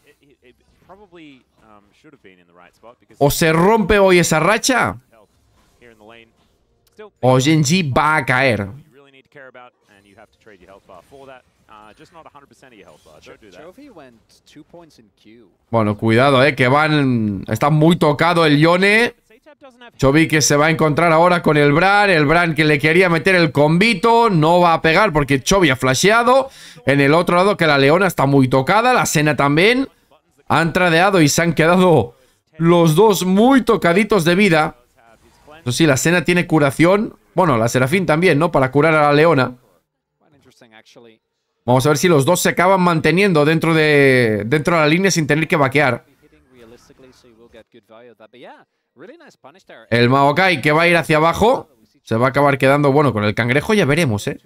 o se rompe hoy esa racha, o Genji va a caer. Bueno, cuidado, eh, que van... Está muy tocado el Yone. Chovy que se va a encontrar ahora con el Bran. El Bran que le quería meter el combito. No va a pegar porque Chovy ha flasheado. En el otro lado que la Leona está muy tocada. La Cena también. Han tradeado y se han quedado los dos muy tocaditos de vida. Eso sí, la cena tiene curación. Bueno, la serafín también, ¿no? Para curar a la leona. Vamos a ver si los dos se acaban manteniendo dentro de, dentro de la línea sin tener que vaquear. El Maokai que va a ir hacia abajo. Se va a acabar quedando, bueno, con el cangrejo ya veremos, ¿eh?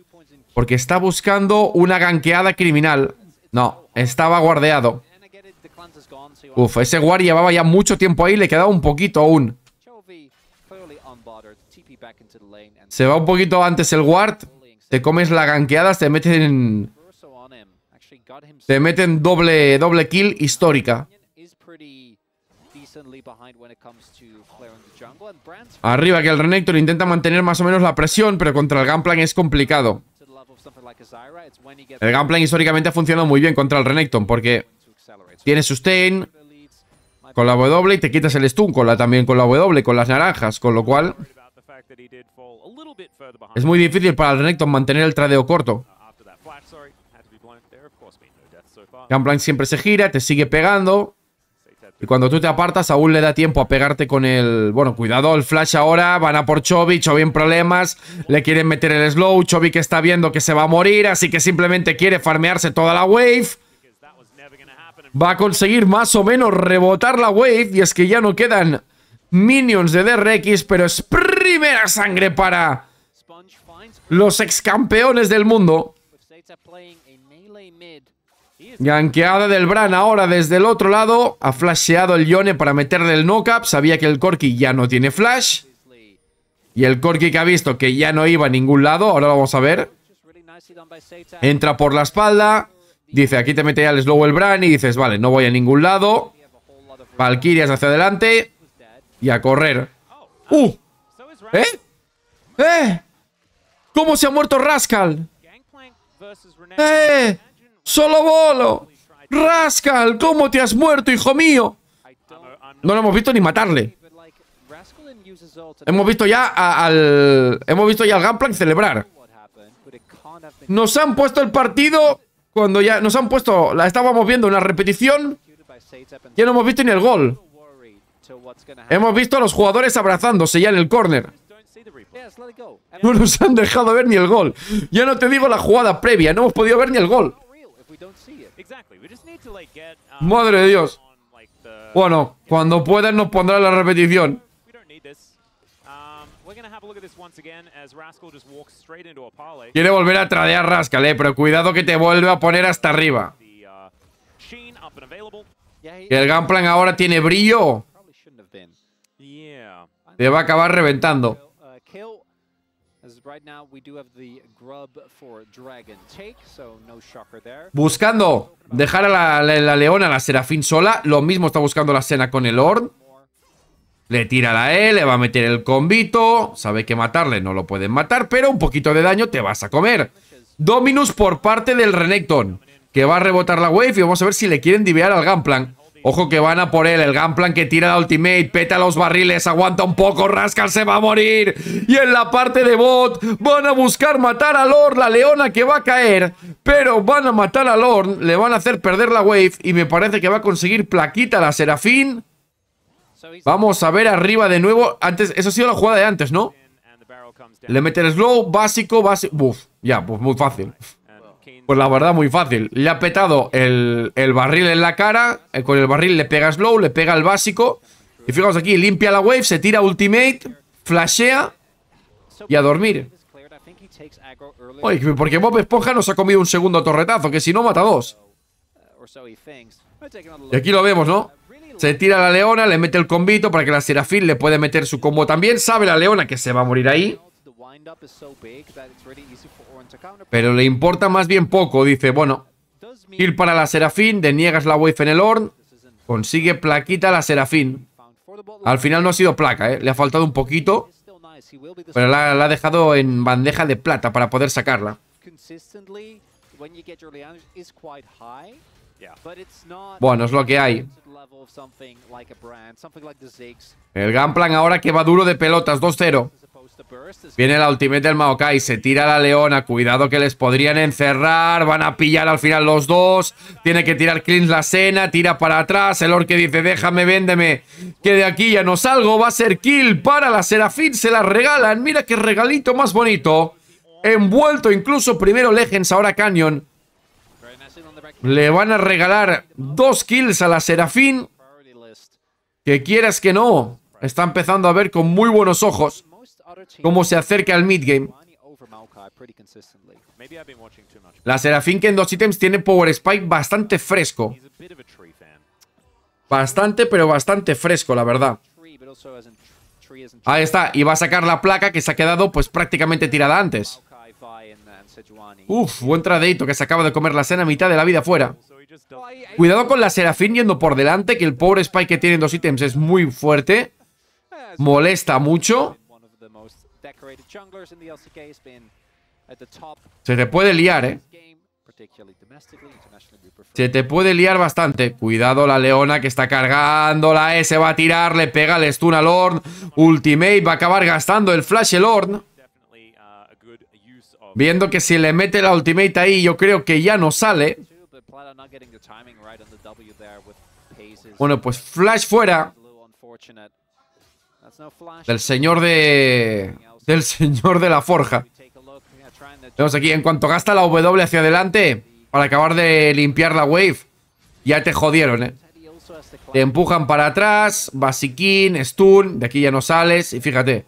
Porque está buscando una ganqueada criminal. No, estaba guardeado. Uf, ese guard llevaba ya mucho tiempo ahí, le quedaba un poquito aún. Se va un poquito antes el Ward, te comes la ganqueada, te meten... Te meten doble, doble kill histórica. Arriba que el Renekton intenta mantener más o menos la presión, pero contra el Gunplan es complicado. El Gunplan históricamente ha funcionado muy bien contra el Renekton porque Tienes sustain con la W y te quitas el stun con la, también con la W, con las naranjas, con lo cual... Es muy difícil para el Renekton mantener el tradeo corto. Gangplank siempre se gira, te sigue pegando. Y cuando tú te apartas, aún le da tiempo a pegarte con el... Bueno, cuidado, el flash ahora. Van a por Chovy, Chovy en problemas. Le quieren meter el slow. Chovy que está viendo que se va a morir, así que simplemente quiere farmearse toda la wave va a conseguir más o menos rebotar la wave. Y es que ya no quedan minions de DRX, pero es primera sangre para los ex campeones del mundo. Ganqueada del Bran ahora desde el otro lado. Ha flasheado el Yone para meterle el knock-up. Sabía que el Corki ya no tiene flash. Y el Corki que ha visto que ya no iba a ningún lado. Ahora vamos a ver. Entra por la espalda. Dice, aquí te mete al el Brand y dices, vale, no voy a ningún lado. Valkyrias hacia adelante y a correr. ¡Uh! ¿Eh? ¡Eh! ¿Cómo se ha muerto Rascal? ¡Eh! ¡Solo bolo! ¡Rascal! ¿Cómo te has muerto, hijo mío? No lo hemos visto ni matarle. Hemos visto ya al... Hemos visto ya al Gunplank celebrar. Nos han puesto el partido cuando ya nos han puesto, la estábamos viendo una repetición, ya no hemos visto ni el gol. Hemos visto a los jugadores abrazándose ya en el córner. No nos han dejado ver ni el gol. Ya no te digo la jugada previa, no hemos podido ver ni el gol. Madre de Dios. Bueno, cuando puedan nos pondrá la repetición. Quiere volver a tradear Rascal, eh, pero cuidado que te vuelve a poner hasta arriba. Uh, el Gunplan ahora tiene brillo. Le va a acabar reventando. Buscando dejar a la, Leona, a leona, la serafín sola. Lo mismo está buscando la cena con el Orn. Le tira la E, le va a meter el combito. Sabe que matarle no lo pueden matar, pero un poquito de daño te vas a comer. Dominus por parte del Renekton, que va a rebotar la wave y vamos a ver si le quieren divear al Gunplan. Ojo que van a por él, el Gunplan que tira la ultimate, peta los barriles, aguanta un poco, Rascal se va a morir. Y en la parte de bot van a buscar matar a Lord, la leona que va a caer, pero van a matar a Lord, le van a hacer perder la wave y me parece que va a conseguir plaquita la Serafín. Vamos a ver arriba de nuevo. Antes, eso ha sido la jugada de antes, ¿no? Le mete el slow, básico, básico. Buf, ya, pues muy fácil. Pues la verdad, muy fácil. Le ha petado el, barril en la cara. Eh, con el barril le pega slow, le pega el básico. Y fijaos aquí, limpia la wave, se tira ultimate, flashea y a dormir. Oye, porque Bob Esponja nos ha comido un segundo torretazo, que si no mata dos. Uh, y aquí lo vemos, ¿no? Se tira la leona, le mete el combito para que la Serafín le puede meter su combo también. Sabe la leona que se va a morir ahí. Pero le importa más bien poco. Dice, bueno, ir para la Serafín, deniegas la wave en el horn. Consigue plaquita la Serafín. Al final no ha sido placa, ¿eh? Le ha faltado un poquito. Pero la, la ha dejado en bandeja de plata para poder sacarla. Bueno, es lo que hay. El Gunplan ahora que va duro de pelotas, 2-0. Viene la ultimate del Maokai, se tira la leona, cuidado que les podrían encerrar, van a pillar al final los dos, tiene que tirar Clint la cena, tira para atrás, el orque dice déjame, véndeme, que de aquí ya no salgo, va a ser kill para la Serafín, se la regalan, mira qué regalito más bonito, envuelto incluso primero Legends, ahora Canyon, le van a regalar dos kills a la Serafín. Que quieras que no, está empezando a ver con muy buenos ojos cómo se acerca al midgame. La Serafín que en dos ítems tiene Power Spike bastante fresco. Bastante, pero bastante fresco, la verdad. Ahí está, y va a sacar la placa que se ha quedado pues prácticamente tirada antes. Uf, buen tradeito que se acaba de comer la cena a mitad de la vida fuera. Cuidado con la Serafín yendo por delante, que el pobre Spike que tiene dos ítems es muy fuerte. Molesta mucho. Se te puede liar, ¿eh? Se te puede liar bastante. Cuidado la leona que está cargando. La S va a tirar, le pega el stun al Orn. Ultimate va a acabar gastando el flash el Orn. Viendo que si le mete la ultimate ahí, yo creo que ya no sale. Bueno, pues Flash fuera. Del señor de... Del señor de la forja. Vemos aquí, en cuanto gasta la W hacia adelante, para acabar de limpiar la wave, ya te jodieron, ¿eh? Te empujan para atrás, basiquín, stun, de aquí ya no sales, y fíjate,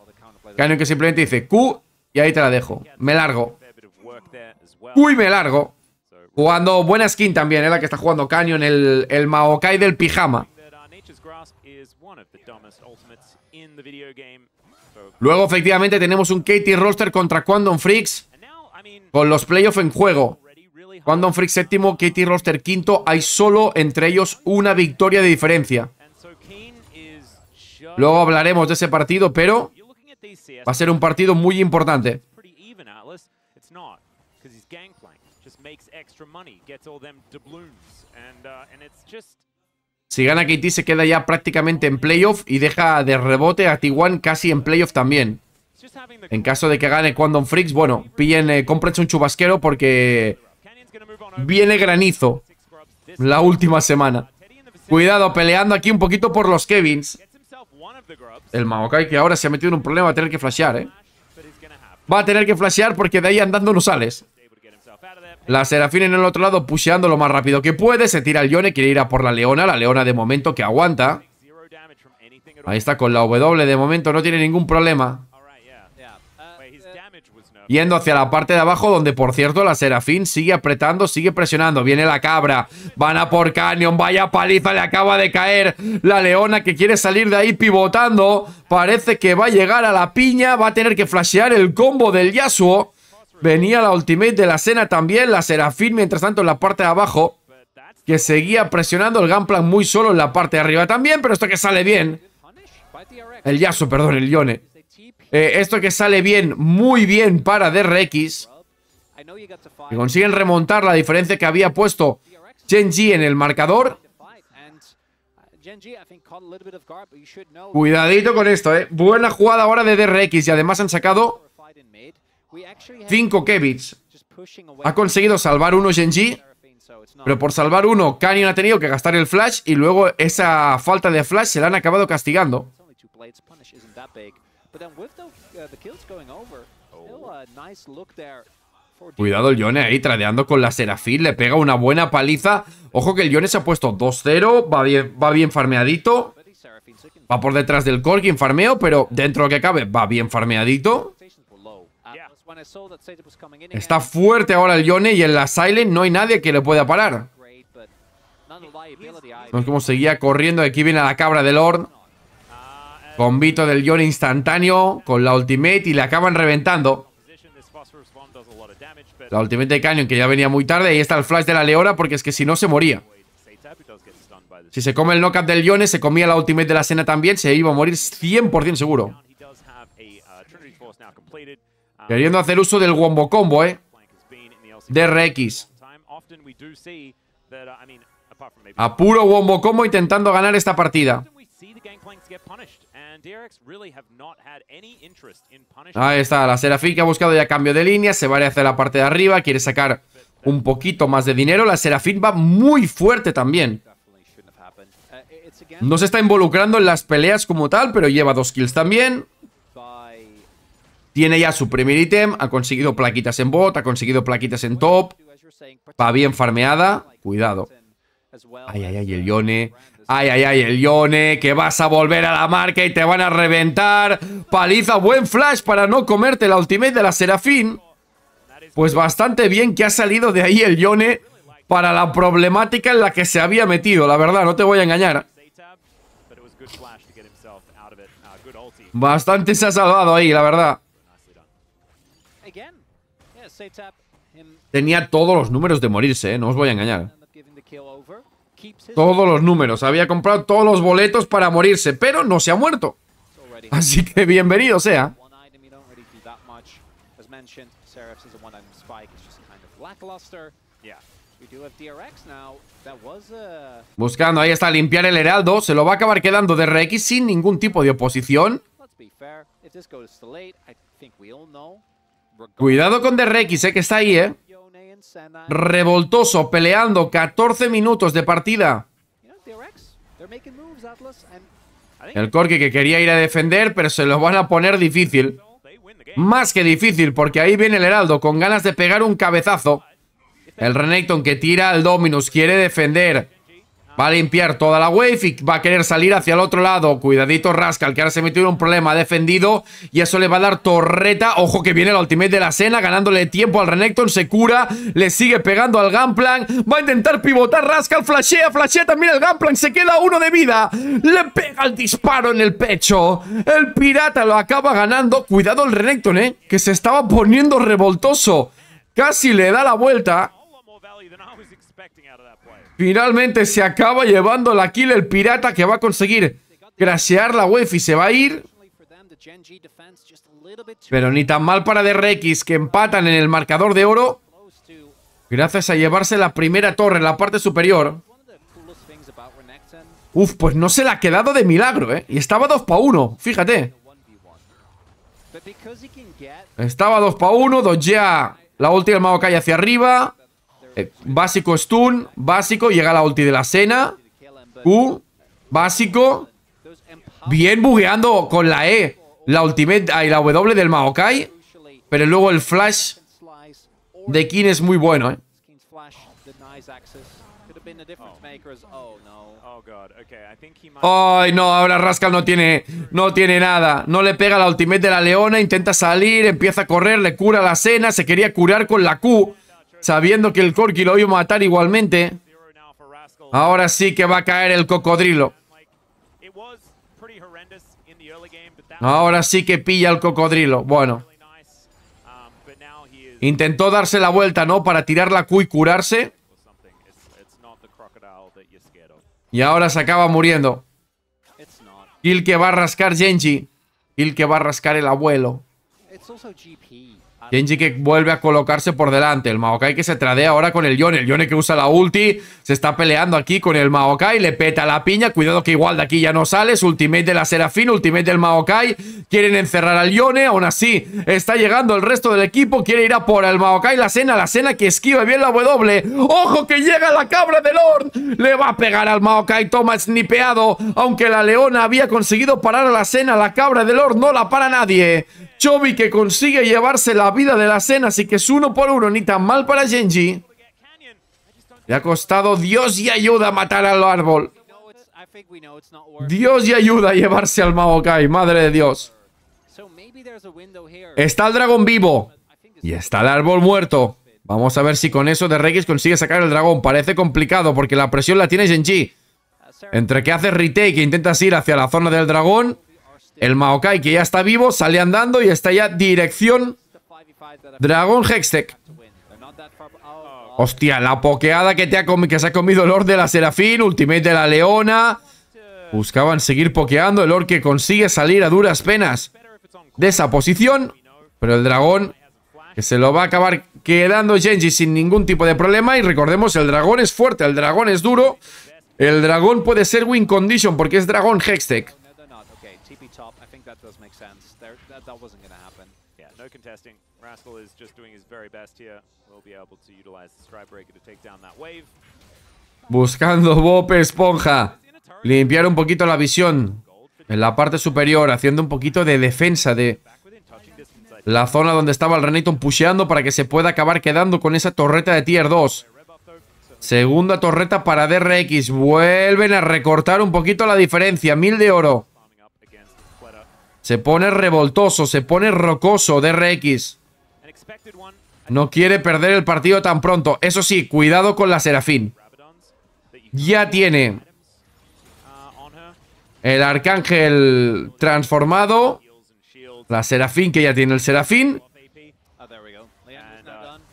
Canyon que simplemente dice Q y ahí te la dejo. Me largo. Uy, me largo. Jugando buena skin también, ¿eh? la que está jugando Canyon, el, el Maokai del pijama. Luego, efectivamente, tenemos un Katie roster contra Quantum Freaks con los playoffs en juego. Quantum Freaks séptimo, Katie roster quinto. Hay solo entre ellos una victoria de diferencia. Luego hablaremos de ese partido, pero Va a ser un partido muy importante. Si gana KT se queda ya prácticamente en playoff y deja de rebote a T1 casi en playoff también. En caso de que gane Quantum Freaks, bueno, pillen, eh, un chubasquero porque viene granizo la última semana. Cuidado, peleando aquí un poquito por los Kevins. El Maokai que ahora se ha metido en un problema, va a tener que flashear, ¿eh? Va a tener que flashear porque de ahí andando no sales. La serafina en el otro lado pusheando lo más rápido que puede. Se tira el Yone, quiere ir a por la Leona. La Leona de momento que aguanta. Ahí está con la W de momento, no tiene ningún problema. Yendo hacia la parte de abajo, donde por cierto la Serafín sigue apretando, sigue presionando. Viene la cabra, van a por Canyon, vaya paliza, le acaba de caer la leona que quiere salir de ahí pivotando. Parece que va a llegar a la piña, va a tener que flashear el combo del Yasuo. Venía la ultimate de la cena también, la Serafín mientras tanto en la parte de abajo. Que seguía presionando el Gunplan muy solo en la parte de arriba también, pero esto que sale bien. El Yasuo, perdón, el Yone. Eh, esto que sale bien, muy bien para DRX. y consiguen remontar la diferencia que había puesto Genji en el marcador. Cuidadito con esto, eh. Buena jugada ahora de DRX y además han sacado 5 Kevits. Ha conseguido salvar uno Genji. Pero por salvar uno, Canyon ha tenido que gastar el flash y luego esa falta de flash se la han acabado castigando. Cuidado el Yone ahí tradeando con la Serafín. Le pega una buena paliza. Ojo que el Yone se ha puesto 2-0. Va bien, va bien farmeadito. Va por detrás del Corkin farmeo, pero dentro de que cabe va bien farmeadito. Está fuerte ahora el Yone y en la Silent no hay nadie que le pueda parar. Vemos como seguía corriendo. Aquí viene la cabra del Lord. Combito del John instantáneo con la ultimate y le acaban reventando. La ultimate de Canyon que ya venía muy tarde. Ahí está el flash de la Leora porque es que si no se moría. Si se come el knockout del Yone, se comía la ultimate de la cena también. Se iba a morir 100% seguro. Queriendo hacer uso del Wombo Combo, ¿eh? DRX. A puro Wombo Combo intentando ganar esta partida. Ahí está, la Serafín que ha buscado ya cambio de línea, se va hacia la parte de arriba, quiere sacar un poquito más de dinero. La Serafín va muy fuerte también. No se está involucrando en las peleas como tal, pero lleva dos kills también. Tiene ya su primer ítem, ha conseguido plaquitas en bot, ha conseguido plaquitas en top. Va bien farmeada, cuidado. Ay, ay, ay, el Yone. Ay, ay, ay, el Yone, que vas a volver a la marca y te van a reventar. Paliza, buen flash para no comerte la ultimate de la Serafín. Pues bastante bien que ha salido de ahí el Yone para la problemática en la que se había metido, la verdad, no te voy a engañar. Bastante se ha salvado ahí, la verdad. Tenía todos los números de morirse, eh, no os voy a engañar todos los números. Había comprado todos los boletos para morirse, pero no se ha muerto. Así que bienvenido sea. Buscando, ahí está, limpiar el heraldo. Se lo va a acabar quedando DRX sin ningún tipo de oposición. Cuidado con DRX, eh, que está ahí, eh revoltoso, peleando 14 minutos de partida. El Corki que quería ir a defender, pero se lo van a poner difícil. Más que difícil, porque ahí viene el Heraldo con ganas de pegar un cabezazo. El Renekton que tira al Dominus, quiere defender. Va a limpiar toda la wave y va a querer salir hacia el otro lado. Cuidadito Rascal, que ahora se metió en un problema. defendido y eso le va a dar torreta. Ojo que viene el ultimate de la cena, ganándole tiempo al Renekton. Se cura, le sigue pegando al Gunplank. Va a intentar pivotar Rascal, flashea, flashea también el Gunplank. Se queda uno de vida. Le pega el disparo en el pecho. El pirata lo acaba ganando. Cuidado el Renekton, eh, que se estaba poniendo revoltoso. Casi le da la vuelta. Finalmente se acaba llevando la kill el pirata que va a conseguir Crashear la wave y se va a ir. Pero ni tan mal para DRX que empatan en el marcador de oro. Gracias a llevarse la primera torre en la parte superior. Uf, pues no se la ha quedado de milagro, ¿eh? Y estaba 2 para 1, fíjate. Estaba 2 para 1, ya. la ulti del cae hacia arriba básico stun, básico, llega la ulti de la cena Q, básico. Bien bugueando con la E, la ultimate ah, y la W del Maokai. Pero luego el flash de King es muy bueno, ¿eh? Ay, no, ahora Rascal no tiene, no tiene nada. No le pega la ultimate de la leona, intenta salir, empieza a correr, le cura la cena, se quería curar con la Q sabiendo que el Corky lo iba a matar igualmente. Ahora sí que va a caer el cocodrilo. Ahora sí que pilla el cocodrilo. Bueno. Intentó darse la vuelta, ¿no? Para tirar la Q y curarse. Y ahora se acaba muriendo. Kill que va a rascar Genji. Kill que va a rascar el abuelo. Genji que vuelve a colocarse por delante. El Maokai que se tradea ahora con el Yone. El Yone que usa la ulti. Se está peleando aquí con el Maokai. Le peta la piña. Cuidado que igual de aquí ya no sales. Ultimate de la Serafín. Ultimate del Maokai. Quieren encerrar al Yone. Aún así está llegando el resto del equipo. Quiere ir a por el Maokai. La cena. La cena que esquiva bien la W. ¡Ojo que llega la cabra de Lord! Le va a pegar al Maokai. Toma snipeado. Aunque la Leona había conseguido parar a la cena. La cabra de Lord no la para nadie. Chobi que consigue llevarse la vida de la cena, así que es uno por uno, ni tan mal para Genji. Le ha costado Dios y ayuda a matar al árbol. Dios y ayuda a llevarse al Maokai, madre de Dios. Está el dragón vivo. Y está el árbol muerto. Vamos a ver si con eso de Regis consigue sacar el dragón. Parece complicado porque la presión la tiene Genji. Entre que hace retake e intentas ir hacia la zona del dragón, el Maokai que ya está vivo sale andando y está ya dirección Dragón Hextech. Hostia, la pokeada que, te ha que se ha comido el Lord de la Serafín, Ultimate de la Leona. Buscaban seguir pokeando, el Lord que consigue salir a duras penas de esa posición. Pero el dragón que se lo va a acabar quedando Genji sin ningún tipo de problema. Y recordemos, el dragón es fuerte, el dragón es duro. El dragón puede ser win condition porque es dragón Hextech. Buscando Bob Esponja. Limpiar un poquito la visión en la parte superior, haciendo un poquito de defensa de la zona donde estaba el Renaton pusheando para que se pueda acabar quedando con esa torreta de tier 2. Segunda torreta para DRX. Vuelven a recortar un poquito la diferencia. Mil de oro. Se pone revoltoso, se pone rocoso DRX. No quiere perder el partido tan pronto. Eso sí, cuidado con la Serafín. Ya tiene el Arcángel transformado. La Serafín, que ya tiene el Serafín.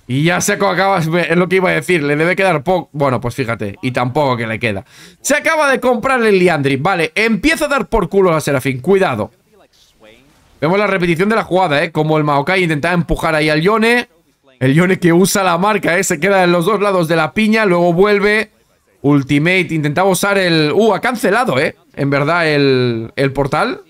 Y ya se acaba, es lo que iba a decir, le debe quedar poco. Bueno, pues fíjate, y tampoco que le queda. Se acaba de comprar el liandri. vale, empieza a dar por culo a la Serafín, cuidado. Vemos la repetición de la jugada, ¿eh? Como el Maokai intentaba empujar ahí al Yone. El Yone que usa la marca, ¿eh? Se queda en los dos lados de la piña, luego vuelve. Ultimate, intentaba usar el... Uh, ha cancelado, ¿eh? En verdad, el, el portal.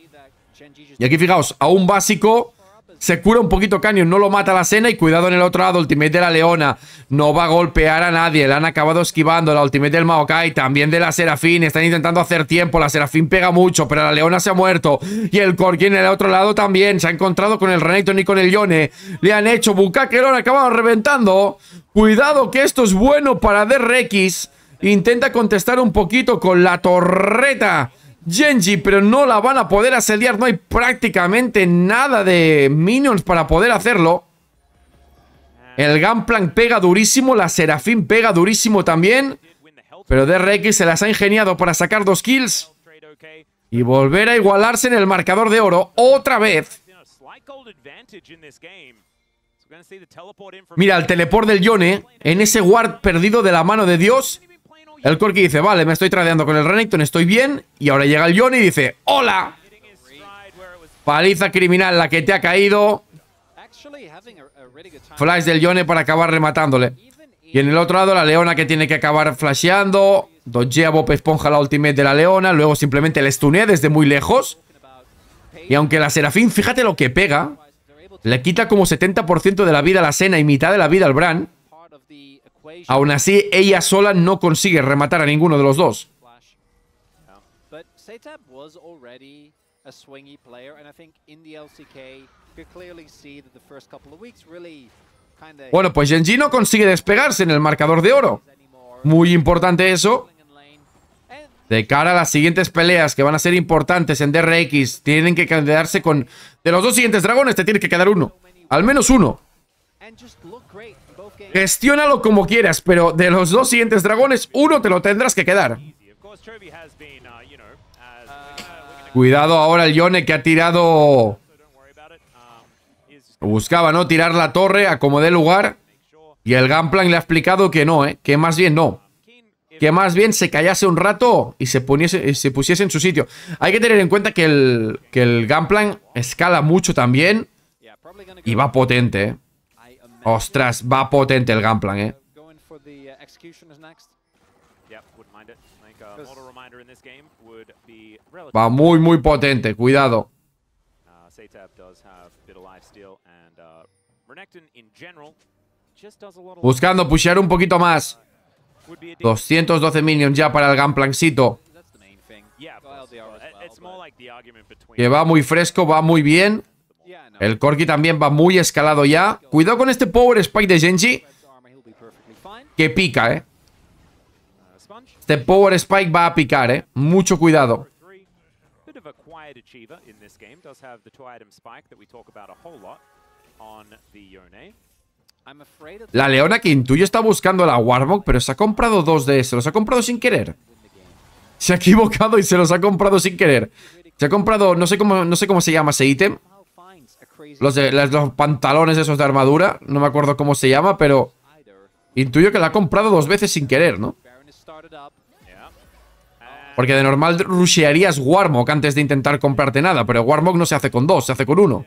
Y aquí, fijaos, a un básico se cura un poquito Canyon, no lo mata la cena y cuidado en el otro lado, ultimate de la Leona. No va a golpear a nadie, la han acabado esquivando. La ultimate del Maokai, también de la Serafín. Están intentando hacer tiempo, la Serafín pega mucho, pero la Leona se ha muerto. Y el Corki en el otro lado también. Se ha encontrado con el Renekton y con el Yone. Le han hecho que lo han acabado reventando. Cuidado que esto es bueno para DRX. Intenta contestar un poquito con la torreta. Genji, pero no la van a poder asediar. No hay prácticamente nada de minions para poder hacerlo. El Gunplank pega durísimo. La Serafín pega durísimo también. Pero DRX se las ha ingeniado para sacar dos kills. Y volver a igualarse en el marcador de oro otra vez. Mira, el teleport del Yone en ese guard perdido de la mano de Dios el Corky dice, vale, me estoy tradeando con el Renekton, estoy bien. Y ahora llega el Johnny y dice, hola. Paliza criminal la que te ha caído. Flash del Johnny para acabar rematándole. Y en el otro lado la Leona que tiene que acabar flasheando. Dodgea Bob Esponja la ultimate de la Leona. Luego simplemente le stunea desde muy lejos. Y aunque la Serafín, fíjate lo que pega. Le quita como 70% de la vida a la Sena y mitad de la vida al Bran. Aún así, ella sola no consigue rematar a ninguno de los dos. Bueno, pues Genji no consigue despegarse en el marcador de oro. Muy importante eso. De cara a las siguientes peleas que van a ser importantes en DRX, tienen que quedarse con... De los dos siguientes dragones te tiene que quedar uno. Al menos uno. Gestiónalo como quieras, pero de los dos siguientes dragones, uno te lo tendrás que quedar. Cuidado ahora el Yone que ha tirado... Buscaba, ¿no? Tirar la torre, a como dé lugar. Y el Gunplan le ha explicado que no, ¿eh? Que más bien no. Que más bien se callase un rato y se, se pusiese en su sitio. Hay que tener en cuenta que el, que el Gunplan escala mucho también. Y va potente, ¿eh? Ostras, va potente el Gunplan, eh. Uh, uh, va muy, muy potente, cuidado. Uh, Buscando pushear un poquito más. 212 minions ya para el Gunplancito. Que va muy fresco, va muy bien. El Corki también va muy escalado ya. Cuidado con este Power Spike de Genji. Que pica, ¿eh? Este Power Spike va a picar, ¿eh? Mucho cuidado. La leona que intuyo está buscando la Warbog, pero se ha comprado dos de... Se los ha comprado sin querer. Se ha equivocado y se los ha comprado sin querer. Se ha comprado... No sé cómo, no sé cómo se llama ese ítem. Los, los pantalones esos de armadura. No me acuerdo cómo se llama, pero... Intuyo que la ha comprado dos veces sin querer, ¿no? Porque de normal rushearías Warmog antes de intentar comprarte nada, pero Warmog no se hace con dos, se hace con uno.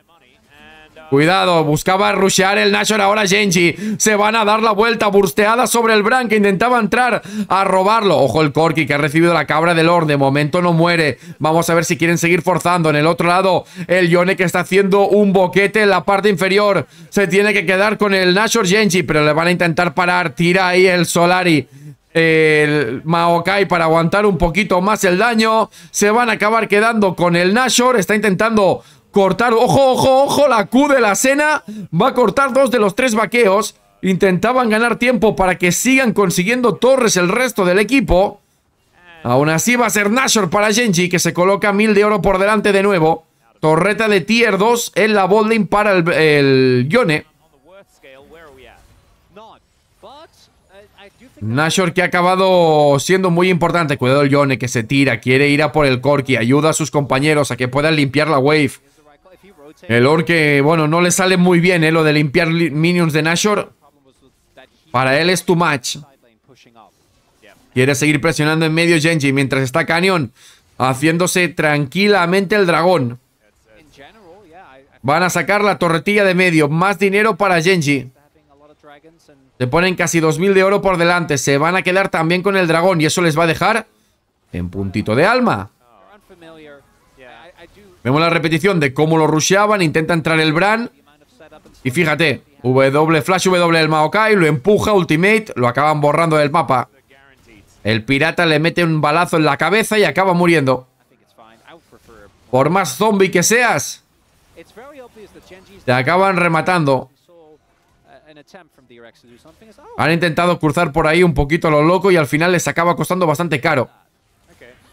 Cuidado, buscaba rushear el Nashor ahora Genji. Se van a dar la vuelta, bursteada sobre el Bran que intentaba entrar a robarlo. Ojo el Corki que ha recibido la cabra del Lord. De momento no muere. Vamos a ver si quieren seguir forzando. En el otro lado, el Yone que está haciendo un boquete en la parte inferior. Se tiene que quedar con el Nashor Genji, pero le van a intentar parar. Tira ahí el Solari el Maokai para aguantar un poquito más el daño. Se van a acabar quedando con el Nashor. Está intentando cortar, ojo, ojo, ojo, la Q de la cena va a cortar dos de los tres vaqueos. Intentaban ganar tiempo para que sigan consiguiendo torres el resto del equipo. Aún así va a ser Nashor para Genji, que se coloca mil de oro por delante de nuevo. Torreta de tier 2 en la botlane para el, el Yone. Nashor que ha acabado siendo muy importante. Cuidado el Yone que se tira, quiere ir a por el Corky ayuda a sus compañeros a que puedan limpiar la wave. El orque, bueno, no le sale muy bien, eh, Lo de limpiar minions de Nashor. Para él es too much. Quiere seguir presionando en medio Genji mientras está Canyon haciéndose tranquilamente el dragón. Van a sacar la torretilla de medio. Más dinero para Genji. Se ponen casi 2.000 de oro por delante. Se van a quedar también con el dragón y eso les va a dejar en puntito de alma. Vemos la repetición de cómo lo rusheaban, intenta entrar el Bran. Y fíjate, W, Flash W el Maokai, lo empuja, Ultimate, lo acaban borrando del mapa. El pirata le mete un balazo en la cabeza y acaba muriendo. Por más zombie que seas, te acaban rematando. Han intentado cruzar por ahí un poquito a lo loco y al final les acaba costando bastante caro.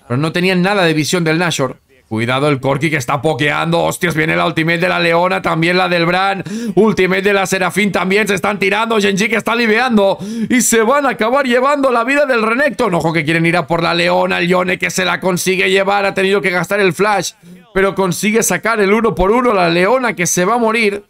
Pero no tenían nada de visión del Nashor. Cuidado el Corki que está pokeando. Hostias, viene la ultimate de la Leona, también la del Bran. Ultimate de la Serafín también se están tirando. Genji que está aliviando. Y se van a acabar llevando la vida del Renekton. Ojo que quieren ir a por la Leona. El que se la consigue llevar. Ha tenido que gastar el flash. Pero consigue sacar el uno por uno. La Leona que se va a morir.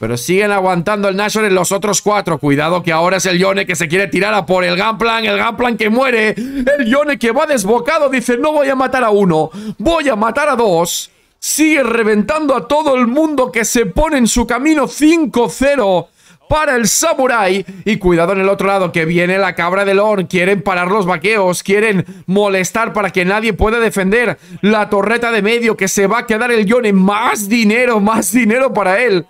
Pero siguen aguantando el en los otros cuatro. Cuidado que ahora es el Yone que se quiere tirar a por el Gunplan. El Gunplan que muere. El Yone que va desbocado. Dice, no voy a matar a uno. Voy a matar a dos. Sigue reventando a todo el mundo que se pone en su camino 5-0 para el Samurai. Y cuidado en el otro lado, que viene la cabra de Orn. Quieren parar los vaqueos, quieren molestar para que nadie pueda defender la torreta de medio, que se va a quedar el Yone. Más dinero, más dinero para él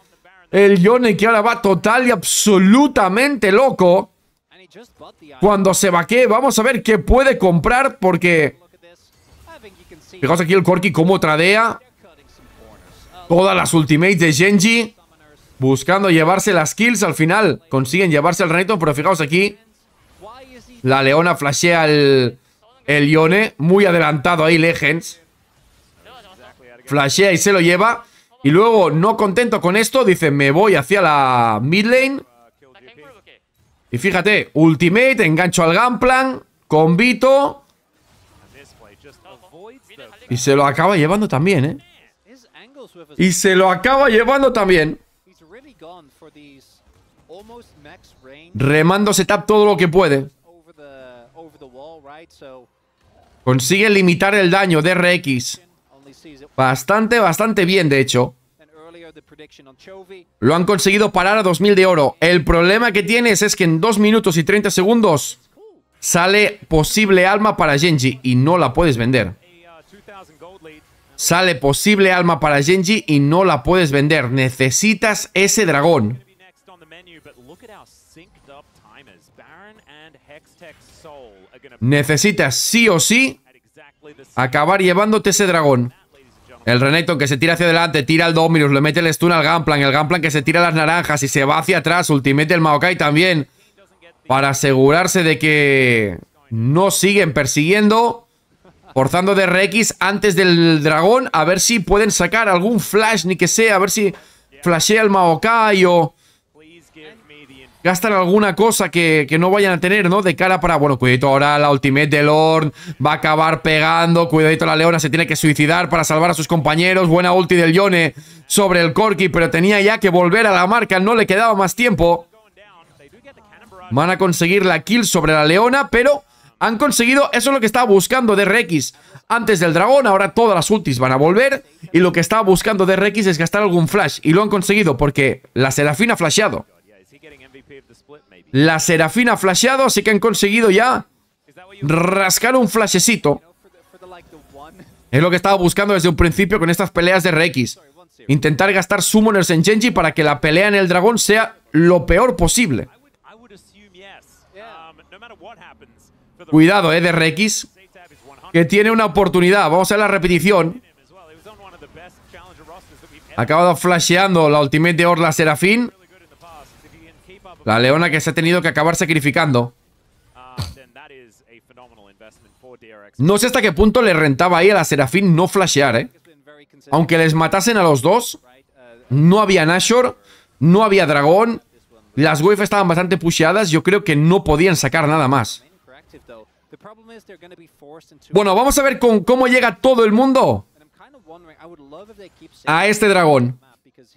el Yone que ahora va total y absolutamente loco. Cuando se vaquee, vamos a ver qué puede comprar porque... Fijaos aquí el Corky como tradea. Todas las ultimates de Genji. Buscando llevarse las kills al final. Consiguen llevarse al reto pero fijaos aquí. La leona flashea el, el Muy adelantado ahí Legends. Flashea y se lo lleva. Y luego, no contento con esto, dice, me voy hacia la mid lane. Y fíjate, ultimate, engancho al Gunplan, Vito. Y se lo acaba llevando también, ¿eh? Y se lo acaba llevando también. Remando setup todo lo que puede. Consigue limitar el daño de RX. Bastante, bastante bien, de hecho. Lo han conseguido parar a 2000 de oro. El problema que tienes es que en 2 minutos y 30 segundos sale posible alma para Genji y no la puedes vender. Uh, sale posible alma para Genji y no la puedes vender. Necesitas ese dragón. Necesitas sí o sí acabar llevándote ese dragón. El Renekton que se tira hacia adelante, tira al Dominus, le mete el stun al Gunplan. El Gamplan que se tira las naranjas y se va hacia atrás. Ultimate el Maokai también. Para asegurarse de que no siguen persiguiendo. Forzando rex antes del dragón. A ver si pueden sacar algún flash, ni que sea. A ver si flashea el Maokai o gastan alguna cosa que, no vayan a tener, ¿no? De cara para, bueno, cuidadito ahora la ultimate de Lorn va a acabar pegando, cuidadito la Leona se tiene que suicidar para salvar a sus compañeros, buena ulti del Yone sobre el corky pero tenía ya que volver a la marca, no le quedaba más tiempo. Van a conseguir la kill sobre la Leona, pero han conseguido, eso es lo que estaba buscando de rex antes del dragón, ahora todas las ultis van a volver y lo que estaba buscando de rex es gastar algún flash y lo han conseguido porque la Serafina ha flasheado. La Serafina ha flasheado, así que han conseguido ya rascar un flashecito. Es lo que estaba buscando desde un principio con estas peleas de Rex. Intentar gastar summoners en Genji para que la pelea en el dragón sea lo peor posible. Um, Cuidado, eh, de Rex. Que tiene una oportunidad. Vamos a la repetición. Acabado flasheando la ultimate de Orla Serafín. La leona que se ha tenido que acabar sacrificando. Ah, no sé hasta qué punto le rentaba ahí a la Serafín no flashear, ¿eh? Aunque les matasen a los dos, uh, no había Nashor, no había Dragón, las Wave estaban bastante pusheadas, yo creo que no podían sacar nada más. Bueno, vamos a ver con cómo llega todo el mundo a este dragón.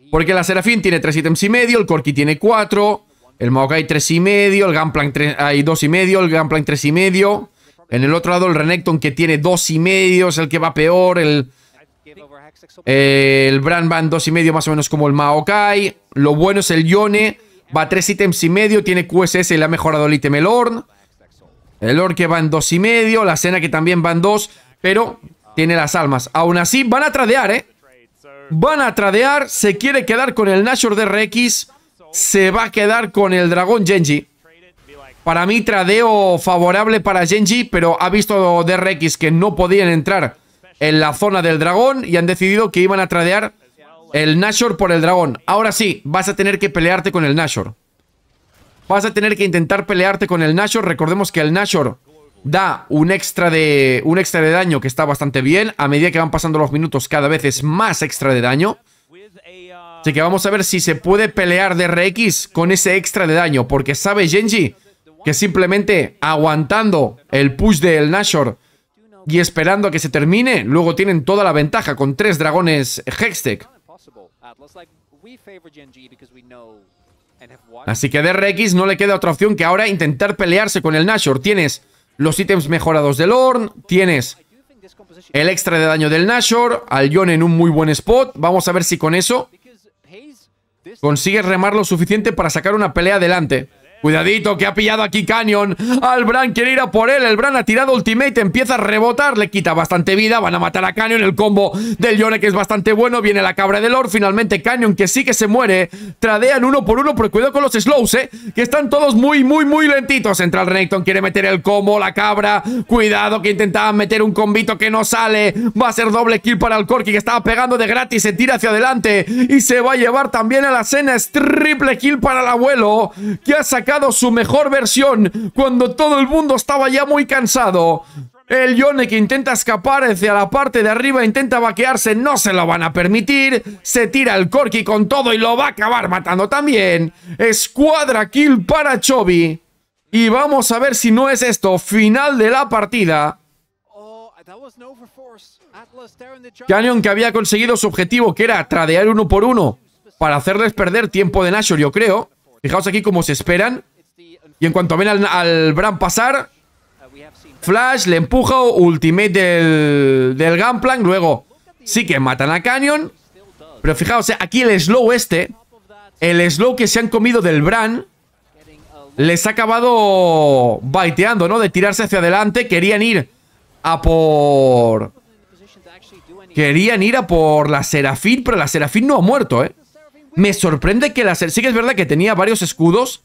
Porque la Serafín tiene tres ítems y medio, el Corki tiene cuatro, el Maokai 3,5, el Gunplank hay 2,5, el Gunplank 3,5. En el otro lado el Renekton que tiene 2,5, es el que va peor. El, el y 2,5 más o menos como el Maokai. Lo bueno es el Yone, va 3 ítems y medio, tiene QSS y le ha mejorado el ítem el Orn. El Orn que va en 2,5, la Sena que también va en 2, pero tiene las almas. Aún así van a tradear, ¿eh? Van a tradear, se quiere quedar con el Nashor de se va a quedar con el dragón Genji. Para mí, tradeo favorable para Genji, pero ha visto DRX que no podían entrar en la zona del dragón y han decidido que iban a tradear el Nashor por el dragón. Ahora sí, vas a tener que pelearte con el Nashor. Vas a tener que intentar pelearte con el Nashor. Recordemos que el Nashor da un extra, de, un extra de daño que está bastante bien. A medida que van pasando los minutos cada vez es más extra de daño. Así que vamos a ver si se puede pelear DRX con ese extra de daño. Porque sabe Genji que simplemente aguantando el push del Nashor y esperando a que se termine, luego tienen toda la ventaja con tres dragones Hextech. Así que a DRX no le queda otra opción que ahora intentar pelearse con el Nashor. Tienes los ítems mejorados del Lorn, tienes el extra de daño del Nashor, al Yon en un muy buen spot. Vamos a ver si con eso consigues remar lo suficiente para sacar una pelea adelante. Cuidadito que ha pillado aquí Canyon. Bran quiere ir a por él. el Bran ha tirado ultimate, empieza a rebotar, le quita bastante vida. Van a matar a Canyon. El combo del Yone que es bastante bueno. Viene la cabra del Lord. Finalmente Canyon que sí que se muere. Tradean uno por uno, pero cuidado con los slows, ¿eh? Que están todos muy, muy, muy lentitos. Entra el Renekton, quiere meter el combo, la cabra. Cuidado que intentaban meter un combito que no sale. Va a ser doble kill para el Corki que estaba pegando de gratis. Se tira hacia adelante y se va a llevar también a la cena. Es triple kill para el abuelo que ha sacado su mejor versión cuando todo el mundo estaba ya muy cansado. El Yone que intenta escapar hacia la parte de arriba, intenta vaquearse, no se lo van a permitir. Se tira el Corky con todo y lo va a acabar matando también. Escuadra kill para Chobi. Y vamos a ver si no es esto, final de la partida. Canyon que había conseguido su objetivo, que era tradear uno por uno para hacerles perder tiempo de Nashor, yo creo. Fijaos aquí cómo se esperan. Y en cuanto ven al, Bran pasar, Flash le empuja, ultimate del, del Gunplank. Luego sí que matan a Canyon. Pero fijaos, eh, aquí el slow este, el slow que se han comido del Bran, les ha acabado baiteando, ¿no? De tirarse hacia adelante. Querían ir a por... Querían ir a por la Serafín, pero la Serafín no ha muerto, ¿eh? Me sorprende que la Serafín... Sí que es verdad que tenía varios escudos.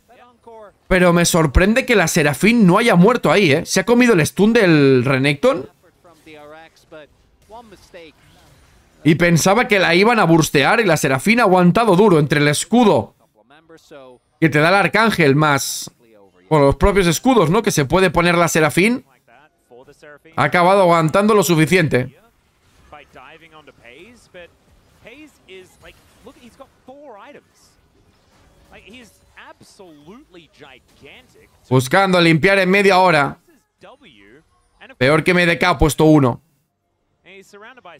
Pero me sorprende que la Serafín no haya muerto ahí, ¿eh? Se ha comido el stun del Renekton. Y pensaba que la iban a burstear y la Serafín ha aguantado duro entre el escudo que te da el Arcángel más... Con los propios escudos, ¿no? Que se puede poner la Serafín. Ha acabado aguantando lo suficiente. Buscando limpiar en media hora. Peor que MDK ha puesto uno. Uh,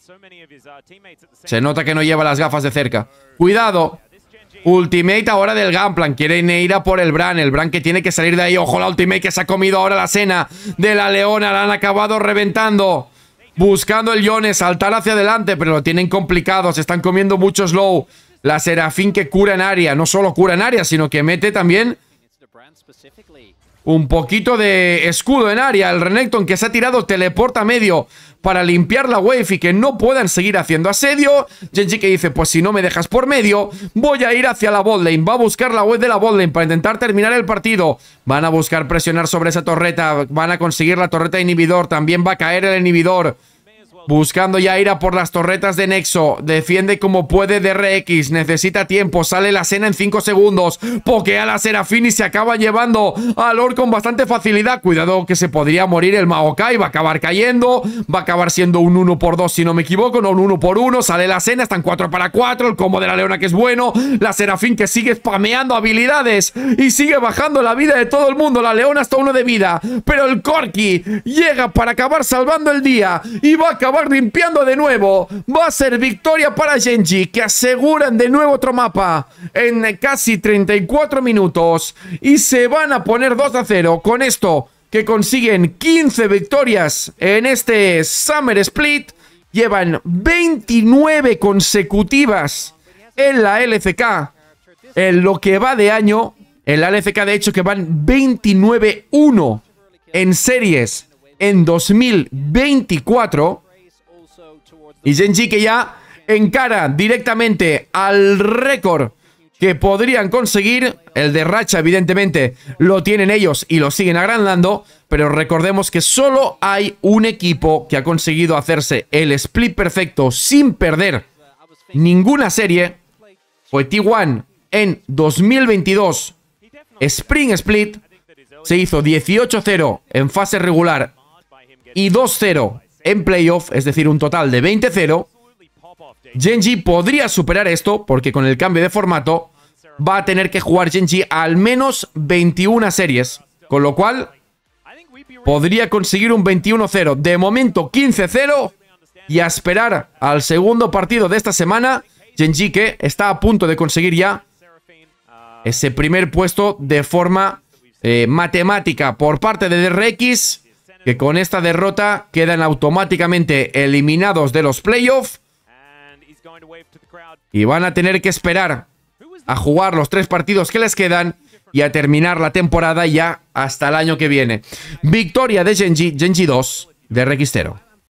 se nota que no lleva las gafas de cerca. ¡Cuidado! Ultimate ahora del Gamplan. quiere ir a por el Bran. El Bran que tiene que salir de ahí. Ojo, la Ultimate que se ha comido ahora la cena de la Leona. La han acabado reventando. Buscando el Yone. Saltar hacia adelante. Pero lo tienen complicado. Se están comiendo mucho slow. La Serafín que cura en área. No solo cura en área, sino que mete también un poquito de escudo en área. El Renekton que se ha tirado teleporta medio para limpiar la wave y que no puedan seguir haciendo asedio. Genji que dice, pues si no me dejas por medio, voy a ir hacia la botlane. Va a buscar la wave de la botlane para intentar terminar el partido. Van a buscar presionar sobre esa torreta. Van a conseguir la torreta inhibidor. También va a caer el inhibidor. Buscando ya ira por las torretas de Nexo. Defiende como puede de Rex Necesita tiempo. Sale la cena en 5 segundos. Pokea la Serafín y se acaba llevando a Lord con bastante facilidad. Cuidado que se podría morir el Maokai. Va a acabar cayendo. Va a acabar siendo un 1 por 2 si no me equivoco. No, un 1 por 1. Sale la cena. Están 4 para 4. El combo de la Leona que es bueno. La Serafín que sigue spameando habilidades. Y sigue bajando la vida de todo el mundo. La Leona hasta uno de vida. Pero el Corki llega para acabar salvando el día. Y va a acabar limpiando de nuevo. Va a ser victoria para Genji, que aseguran de nuevo otro mapa en casi 34 minutos. Y se van a poner 2 a 0 con esto, que consiguen 15 victorias en este Summer Split. Llevan 29 consecutivas en la LCK. En lo que va de año, en la LCK de hecho que van 29-1 en series en 2024 y Genji que ya encara directamente al récord que podrían conseguir. El de racha, evidentemente, lo tienen ellos y lo siguen agrandando. Pero recordemos que solo hay un equipo que ha conseguido hacerse el split perfecto sin perder ninguna serie. Fue T1 en 2022. Spring Split se hizo 18-0 en fase regular y 2-0 en playoff, es decir, un total de 20-0, Genji podría superar esto porque con el cambio de formato va a tener que jugar Genji al menos 21 series, con lo cual podría conseguir un 21-0. De momento 15-0 y a esperar al segundo partido de esta semana, Genji que está a punto de conseguir ya ese primer puesto de forma eh, matemática por parte de DRX que con esta derrota quedan automáticamente eliminados de los playoffs y van a tener que esperar a jugar los tres partidos que les quedan y a terminar la temporada ya hasta el año que viene. Victoria de Genji, Genji 2 de Requistero.